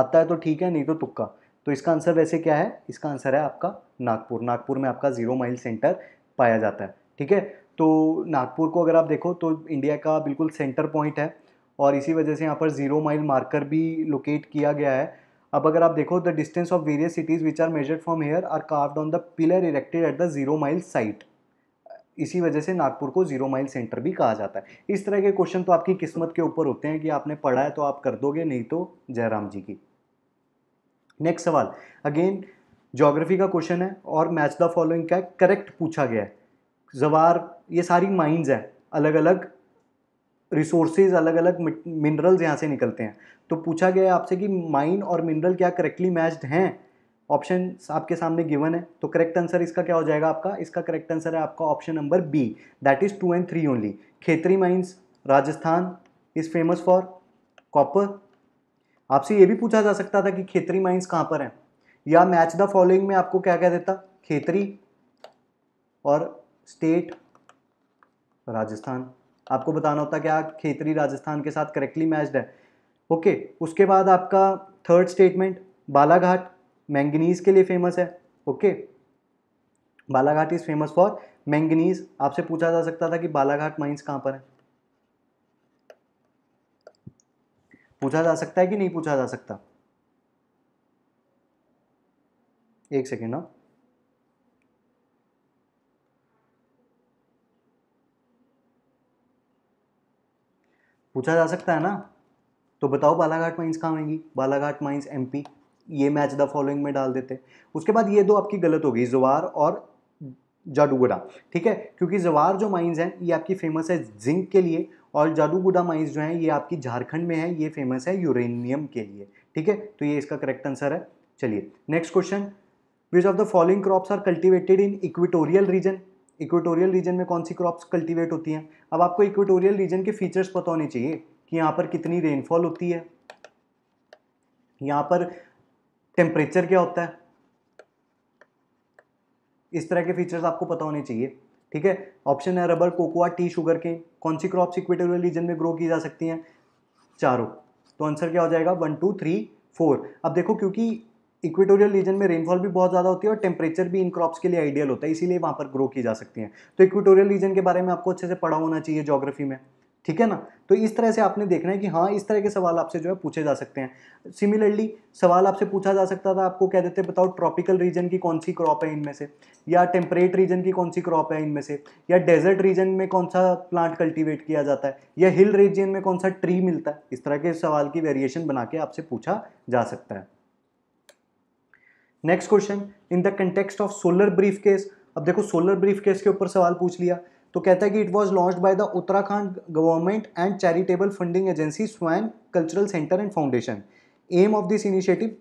आता है तो ठीक है नहीं तो तुक्का तो इसका आंसर वैसे क्या है इसका आंसर है आपका नागपुर नागपुर में आपका ज़ीरो माइल सेंटर पाया जाता है ठीक है तो नागपुर को अगर आप देखो तो इंडिया का बिल्कुल सेंटर पॉइंट है और इसी वजह से यहाँ पर ज़ीरो माइल मार्कर भी लोकेट किया गया है अब अगर आप देखो the distance of various cities which are measured from here are carved on the pillar erected at the zero mile site इसी वजह से नागपुर को जीरो माइल सेंटर भी कहा जाता है इस तरह के क्वेश्चन तो आपकी किस्मत के ऊपर होते हैं कि आपने पढ़ा है तो आप कर दोगे नहीं तो जयराम जी की नेक्स्ट सवाल अगेन जोग्राफी का क्वेश्चन है और मैच द फॉलोइंग का करेक्ट पूछा गया है जवार ये सारी माइंस हैं अलग अलग रिसोर्सेज अलग अलग मिनरल्स यहाँ से निकलते हैं तो पूछा गया आपसे कि माइन और मिनरल क्या करेक्टली मैच्ड हैं ऑप्शन आपके सामने गिवन है तो करेक्ट आंसर इसका क्या हो जाएगा आपका इसका करेक्ट आंसर है आपका option number B that is two and three only Khetri mines Rajasthan is famous for copper आपसे ये भी पूछा जा सकता था कि खेतरी माइंस कहाँ पर हैं या मैच द फॉलोइंग में आपको क्या क्या देता खेतरी और स्टेट राजस्थान आपको बताना होता क्या कि आप खेतरी राजस्थान के साथ करेक्टली मैच्ड है ओके उसके बाद आपका थर्ड स्टेटमेंट बालाघाट मैंगनीज के लिए फेमस है okay Balaghat is famous for manganese आपसे पूछा जा सकता था कि बालाघाट माइंस कहाँ पर है पूछा जा सकता है कि नहीं पूछा जा सकता एक सेकेंड ना हाँ। पूछा जा सकता है ना तो बताओ बालाघाट माइंस कहाँ आएंगी बालाघाट माइंस एम ये मैच द फॉलोइंग में डाल देते उसके बाद ये दो आपकी गलत होगी जवार और जादूगुडा ठीक है क्योंकि जवार जो माइंस हैं ये आपकी फेमस है जिंक के लिए और जादूगुडा माइंस जो हैं ये आपकी झारखंड में है ये फेमस है यूरेनियम के लिए ठीक है तो ये इसका करेक्ट आंसर है चलिए next question which of the following crops are cultivated in equatorial region equatorial region में कौन सी क्रॉप्स कल्टीवेट होती हैं अब आपको इक्वेटोरियल रीजन के फीचर्स पता होने चाहिए कि यहाँ पर कितनी रेनफॉल होती है यहाँ पर टेम्परेचर क्या होता है इस तरह के फीचर्स आपको पता होने चाहिए ठीक है ऑप्शन है रबर कोकोआ टी शुगर के कौन सी क्रॉप्स इक्वेटोरियल रीजन में ग्रो की जा सकती हैं चारों तो आंसर क्या हो जाएगा वन टू थ्री फोर अब देखो क्योंकि इक्वेटोरियल रीजन में रेनफॉल भी बहुत ज़्यादा होती है और टेम्परेचर भी इन क्रॉप्स के लिए आइडियल होता है इसीलिए वहाँ पर ग्रो की जा सकती हैं तो इक्वेटोरियल रीजन के बारे में आपको अच्छे से पढ़ा होना चाहिए जोग्राफी में ठीक है ना तो इस तरह से आपने देखना है कि हाँ इस तरह के सवाल आपसे जो है पूछे जा सकते हैं सिमिलरली सवाल आपसे पूछा जा सकता था आपको कह देते बताओ ट्रॉपिकल रीजन की कौन सी क्रॉप है इनमें से या टेम्परेट रीजन की कौन सी क्रॉप है इनमें से या डेजर्ट रीजन में कौन सा प्लांट कल्टीवेट किया जाता है या हिल रीजन में कौन सा ट्री मिलता है इस तरह के सवाल की वेरिएशन बना के आपसे पूछा जा सकता है next question in the context of solar briefcase अब देखो सोलर ब्रीफ केस के ऊपर सवाल पूछ लिया तो कहता है कि it was launch by the Uttarakhand government and charitable funding agency swan cultural centre and foundation aim of this initiative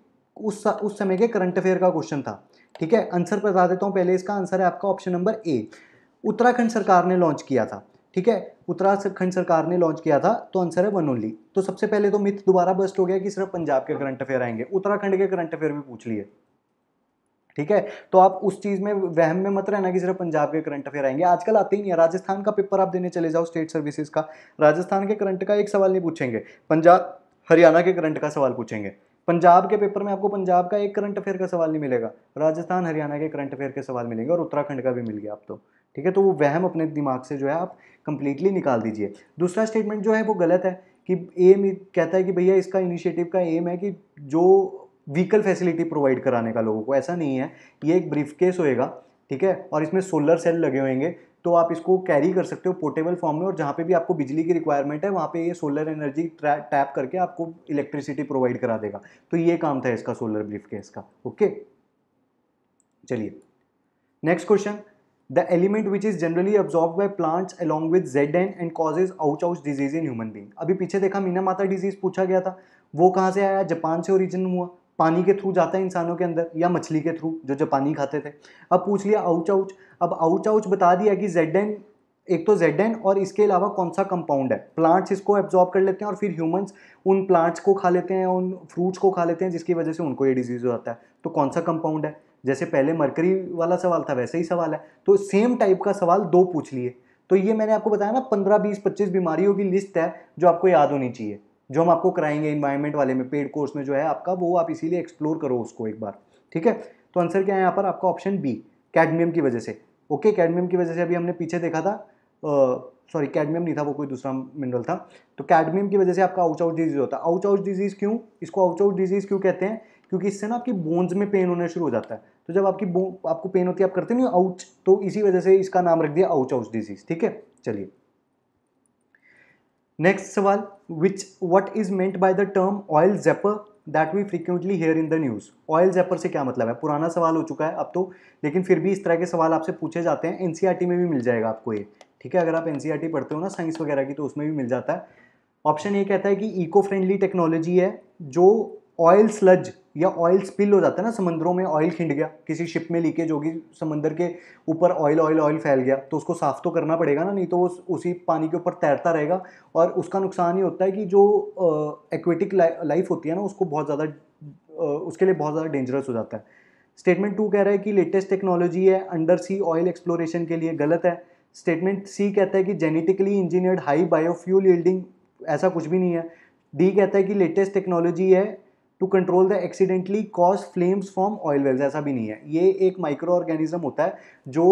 उस उस समय के करंट अफेयर का क्वेश्चन था ठीक है आंसर बता देता हूँ पहले इसका आंसर है आपका ऑप्शन नंबर ए उत्तराखंड सरकार ने लॉन्च किया था ठीक है उत्तराखंड सरकार ने लॉन्च किया था तो आंसर है वन ओनली तो सबसे पहले तो मिथ दोबारा बस्ट हो गया कि सिर्फ पंजाब के करंट अफेयर आएंगे उत्तराखंड के करंट अफेयर भी पूछ लिए ठीक है तो आप उस चीज़ में वहम में मत रहना कि सिर्फ पंजाब के करंट अफेयर आएंगे आजकल आते ही नहीं है राजस्थान का पेपर आप देने चले जाओ स्टेट सर्विसेज का राजस्थान के करंट का एक सवाल नहीं पूछेंगे पंजाब हरियाणा के करंट का सवाल पूछेंगे पंजाब के पेपर में आपको पंजाब का एक करंट अफेयर का सवाल नहीं मिलेगा राजस्थान हरियाणा के करंट अफेयर के सवाल मिलेंगे और उत्तराखंड का भी मिल गया आप तो ठीक है तो वो वहम अपने दिमाग से जो है आप कंप्लीटली निकाल दीजिए दूसरा स्टेटमेंट जो है वो गलत है कि एम कहता है कि भैया इसका इनिशिएटिव का एम है कि जो व्हीकल फैसिलिटी प्रोवाइड कराने का लोगों को ऐसा नहीं है ये एक ब्रीफ केस होएगा ठीक है और इसमें सोलर सेल लगे होंगे तो आप इसको कैरी कर सकते हो पोर्टेबल फॉर्म में और जहाँ पे भी आपको बिजली की रिक्वायरमेंट है वहाँ पे ये सोलर एनर्जी टैप करके आपको इलेक्ट्रिसिटी प्रोवाइड करा देगा तो ये काम था इसका सोलर ब्रीफ केस का ओके चलिए next question the element which is generally absorbed by plants along with Zn and causes ouch ouch disease in human being अभी पीछे देखा मीना माता डिजीज पूछा गया था वो कहाँ से आया जापान से ओरिजिन हुआ पानी के थ्रू जाता है इंसानों के अंदर या मछली के थ्रू जो जो पानी खाते थे अब पूछ लिया आउच आउच अब आउच आउच बता दिया कि जेड एन एक तो जेड एन और इसके अलावा कौन सा कंपाउंड है प्लांट्स इसको एब्जॉर्ब कर लेते हैं और फिर ह्यूमंस उन प्लांट्स को खा लेते हैं उन फ्रूट्स को खा लेते हैं जिसकी वजह से उनको ये डिजीज़ हो जाता है तो कौन सा कंपाउंड है जैसे पहले मरकरी वाला सवाल था वैसे ही सवाल है तो सेम टाइप का सवाल दो पूछ लिए तो ये मैंने आपको बताया ना पंद्रह बीस पच्चीस बीमारियों की लिस्ट है जो आपको याद होनी चाहिए जो हम आपको कराएंगे इन्वायरमेंट वाले में पेड कोर्स में जो है आपका वो आप इसीलिए एक्सप्लोर करो उसको एक बार ठीक है तो आंसर क्या है यहाँ पर आपका ऑप्शन बी कैडमियम की वजह से ओके कैडमियम की वजह से अभी हमने पीछे देखा था सॉरी कैडमियम नहीं था वो कोई दूसरा मिनरल था तो कैडमियम की वजह से आपका आउच आउट डिजीज होता है आउच आउट डिजीज क्यों इसको आउच आउट डिजीज क्यों कहते हैं क्योंकि इससे ना आपकी बोन्स में पेन होना शुरू हो जाता है तो जब आपकी आपको पेन होती है आप करते नहीं आउच तो इसी वजह से इसका नाम रख दिया आउच आउच डिजीज ठीक है चलिए नेक्स्ट सवाल which what is meant by the term oil zapper that we frequently hear in the news oil zapper से क्या मतलब है पुराना सवाल हो चुका है अब तो लेकिन फिर भी इस तरह के सवाल आपसे पूछे जाते हैं एन सी आर टी में भी मिल जाएगा आपको ये ठीक है अगर आप एन सी आर टी पढ़ते हो ना साइंस वगैरह की तो उसमें भी मिल जाता है ऑप्शन ये कहता है कि इको फ्रेंडली टेक्नोलॉजी है जो ऑयल स्लज या ऑयल स्पिल हो जाता है ना समुद्रों में ऑयल खिंड गया किसी शिप में लीकेज होगी समंदर के ऊपर ऑयल ऑयल ऑयल फैल गया तो उसको साफ़ तो करना पड़ेगा ना नहीं तो वो उसी पानी के ऊपर तैरता रहेगा और उसका नुकसान ये होता है कि जो एक्वेटिक लाइफ होती है ना उसको बहुत ज़्यादा उसके लिए बहुत ज़्यादा डेंजरस हो जाता है स्टेटमेंट टू कह रहा है कि लेटेस्ट टेक्नोलॉजी है अंडर सी ऑयल एक्सप्लोरेशन के लिए गलत है स्टेटमेंट सी कहता है कि genetically engineered high biofuel yielding ऐसा कुछ भी नहीं है डी कहता है कि लेटेस्ट टेक्नोलॉजी है to control the accidentally cause flames from oil wells ऐसा भी नहीं है ये एक माइक्रो ऑर्गेनिज्म होता है जो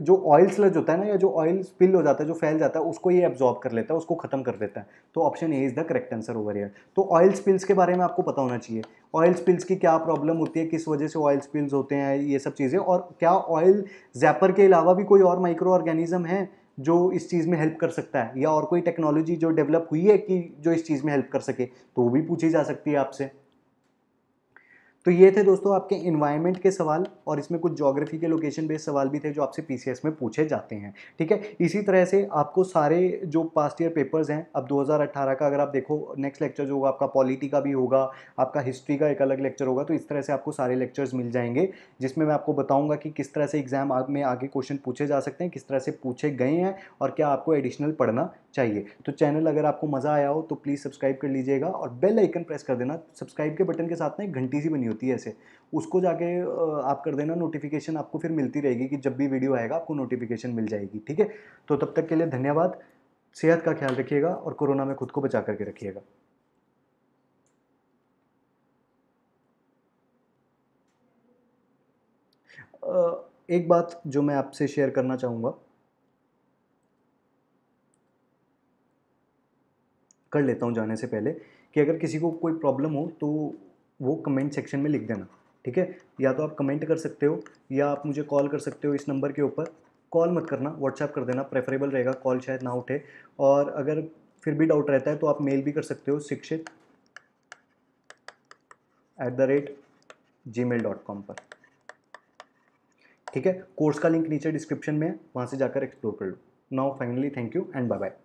जो ऑयल स्लज होता है ना या जो ऑयल स्पिल हो जाता है जो फैल जाता है उसको ये एब्जॉर्ब कर लेता है उसको ख़त्म कर देता है तो option A is the correct answer over here तो ऑयल स्पिल्स के बारे में आपको पता होना चाहिए ऑयल स्पिल्स की क्या प्रॉब्लम होती है किस वजह से ऑयल स्पिल्स होते हैं ये सब चीज़ें और क्या ऑयल जैपर के अलावा भी कोई और माइक्रो ऑर्गेनिज्म है जो इस चीज़ में हेल्प कर सकता है या और कोई टेक्नोलॉजी जो डेवलप हुई है कि जो इस चीज़ में हेल्प कर सके तो वो भी पूछी जा सकती है आपसे तो ये थे दोस्तों आपके इन्वायरमेंट के सवाल और इसमें कुछ जोग्राफी के लोकेशन बेस्ड सवाल भी थे जो आपसे पी में पूछे जाते हैं ठीक है इसी तरह से आपको सारे जो पास्ट ईयर पेपर्स हैं अब 2018 का अगर आप देखो नेक्स्ट लेक्चर जो होगा आपका पॉलिटी का भी होगा आपका हिस्ट्री का एक अलग लेक्चर होगा तो इस तरह से आपको सारे लेक्चर्स मिल जाएंगे जिसमें मैं आपको बताऊँगा कि किस तरह से एग्जाम में आगे क्वेश्चन पूछे जा सकते हैं किस तरह से पूछे गए हैं और क्या आपको एडिशनल पढ़ना चाहिए तो चैनल अगर आपको मज़ा आया हो तो प्लीज़ सब्सक्राइब कर लीजिएगा और बेल आइकन प्रेस कर देना सब्सक्राइब के बटन के साथ में एक घंटी सी बनी मिलती है ऐसे उसको जाके आप कर देना नोटिफिकेशन आपको फिर मिलती रहेगी कि जब भी वीडियो आएगा आपको नोटिफिकेशन मिल जाएगी ठीक है तो तब तक के लिए धन्यवाद सेहत का ख्याल रखिएगा और कोरोना में खुद को बचा करके रखिएगा एक बात जो मैं आपसे शेयर करना चाहूँगा कर लेता हूँ जाने से पहले कि अगर किसी को कोई प्रॉब्लम हो तो वो कमेंट सेक्शन में लिख देना ठीक है या तो आप कमेंट कर सकते हो या आप मुझे कॉल कर सकते हो इस नंबर के ऊपर कॉल मत करना व्हाट्सएप कर देना प्रेफरेबल रहेगा कॉल शायद ना उठे और अगर फिर भी डाउट रहता है तो आप मेल भी कर सकते हो Shikshit at the rate Gmail dot com पर ठीक है कोर्स का लिंक नीचे डिस्क्रिप्शन में है वहाँ से जाकर एक्सप्लोर कर लो now finally thank you and bye bye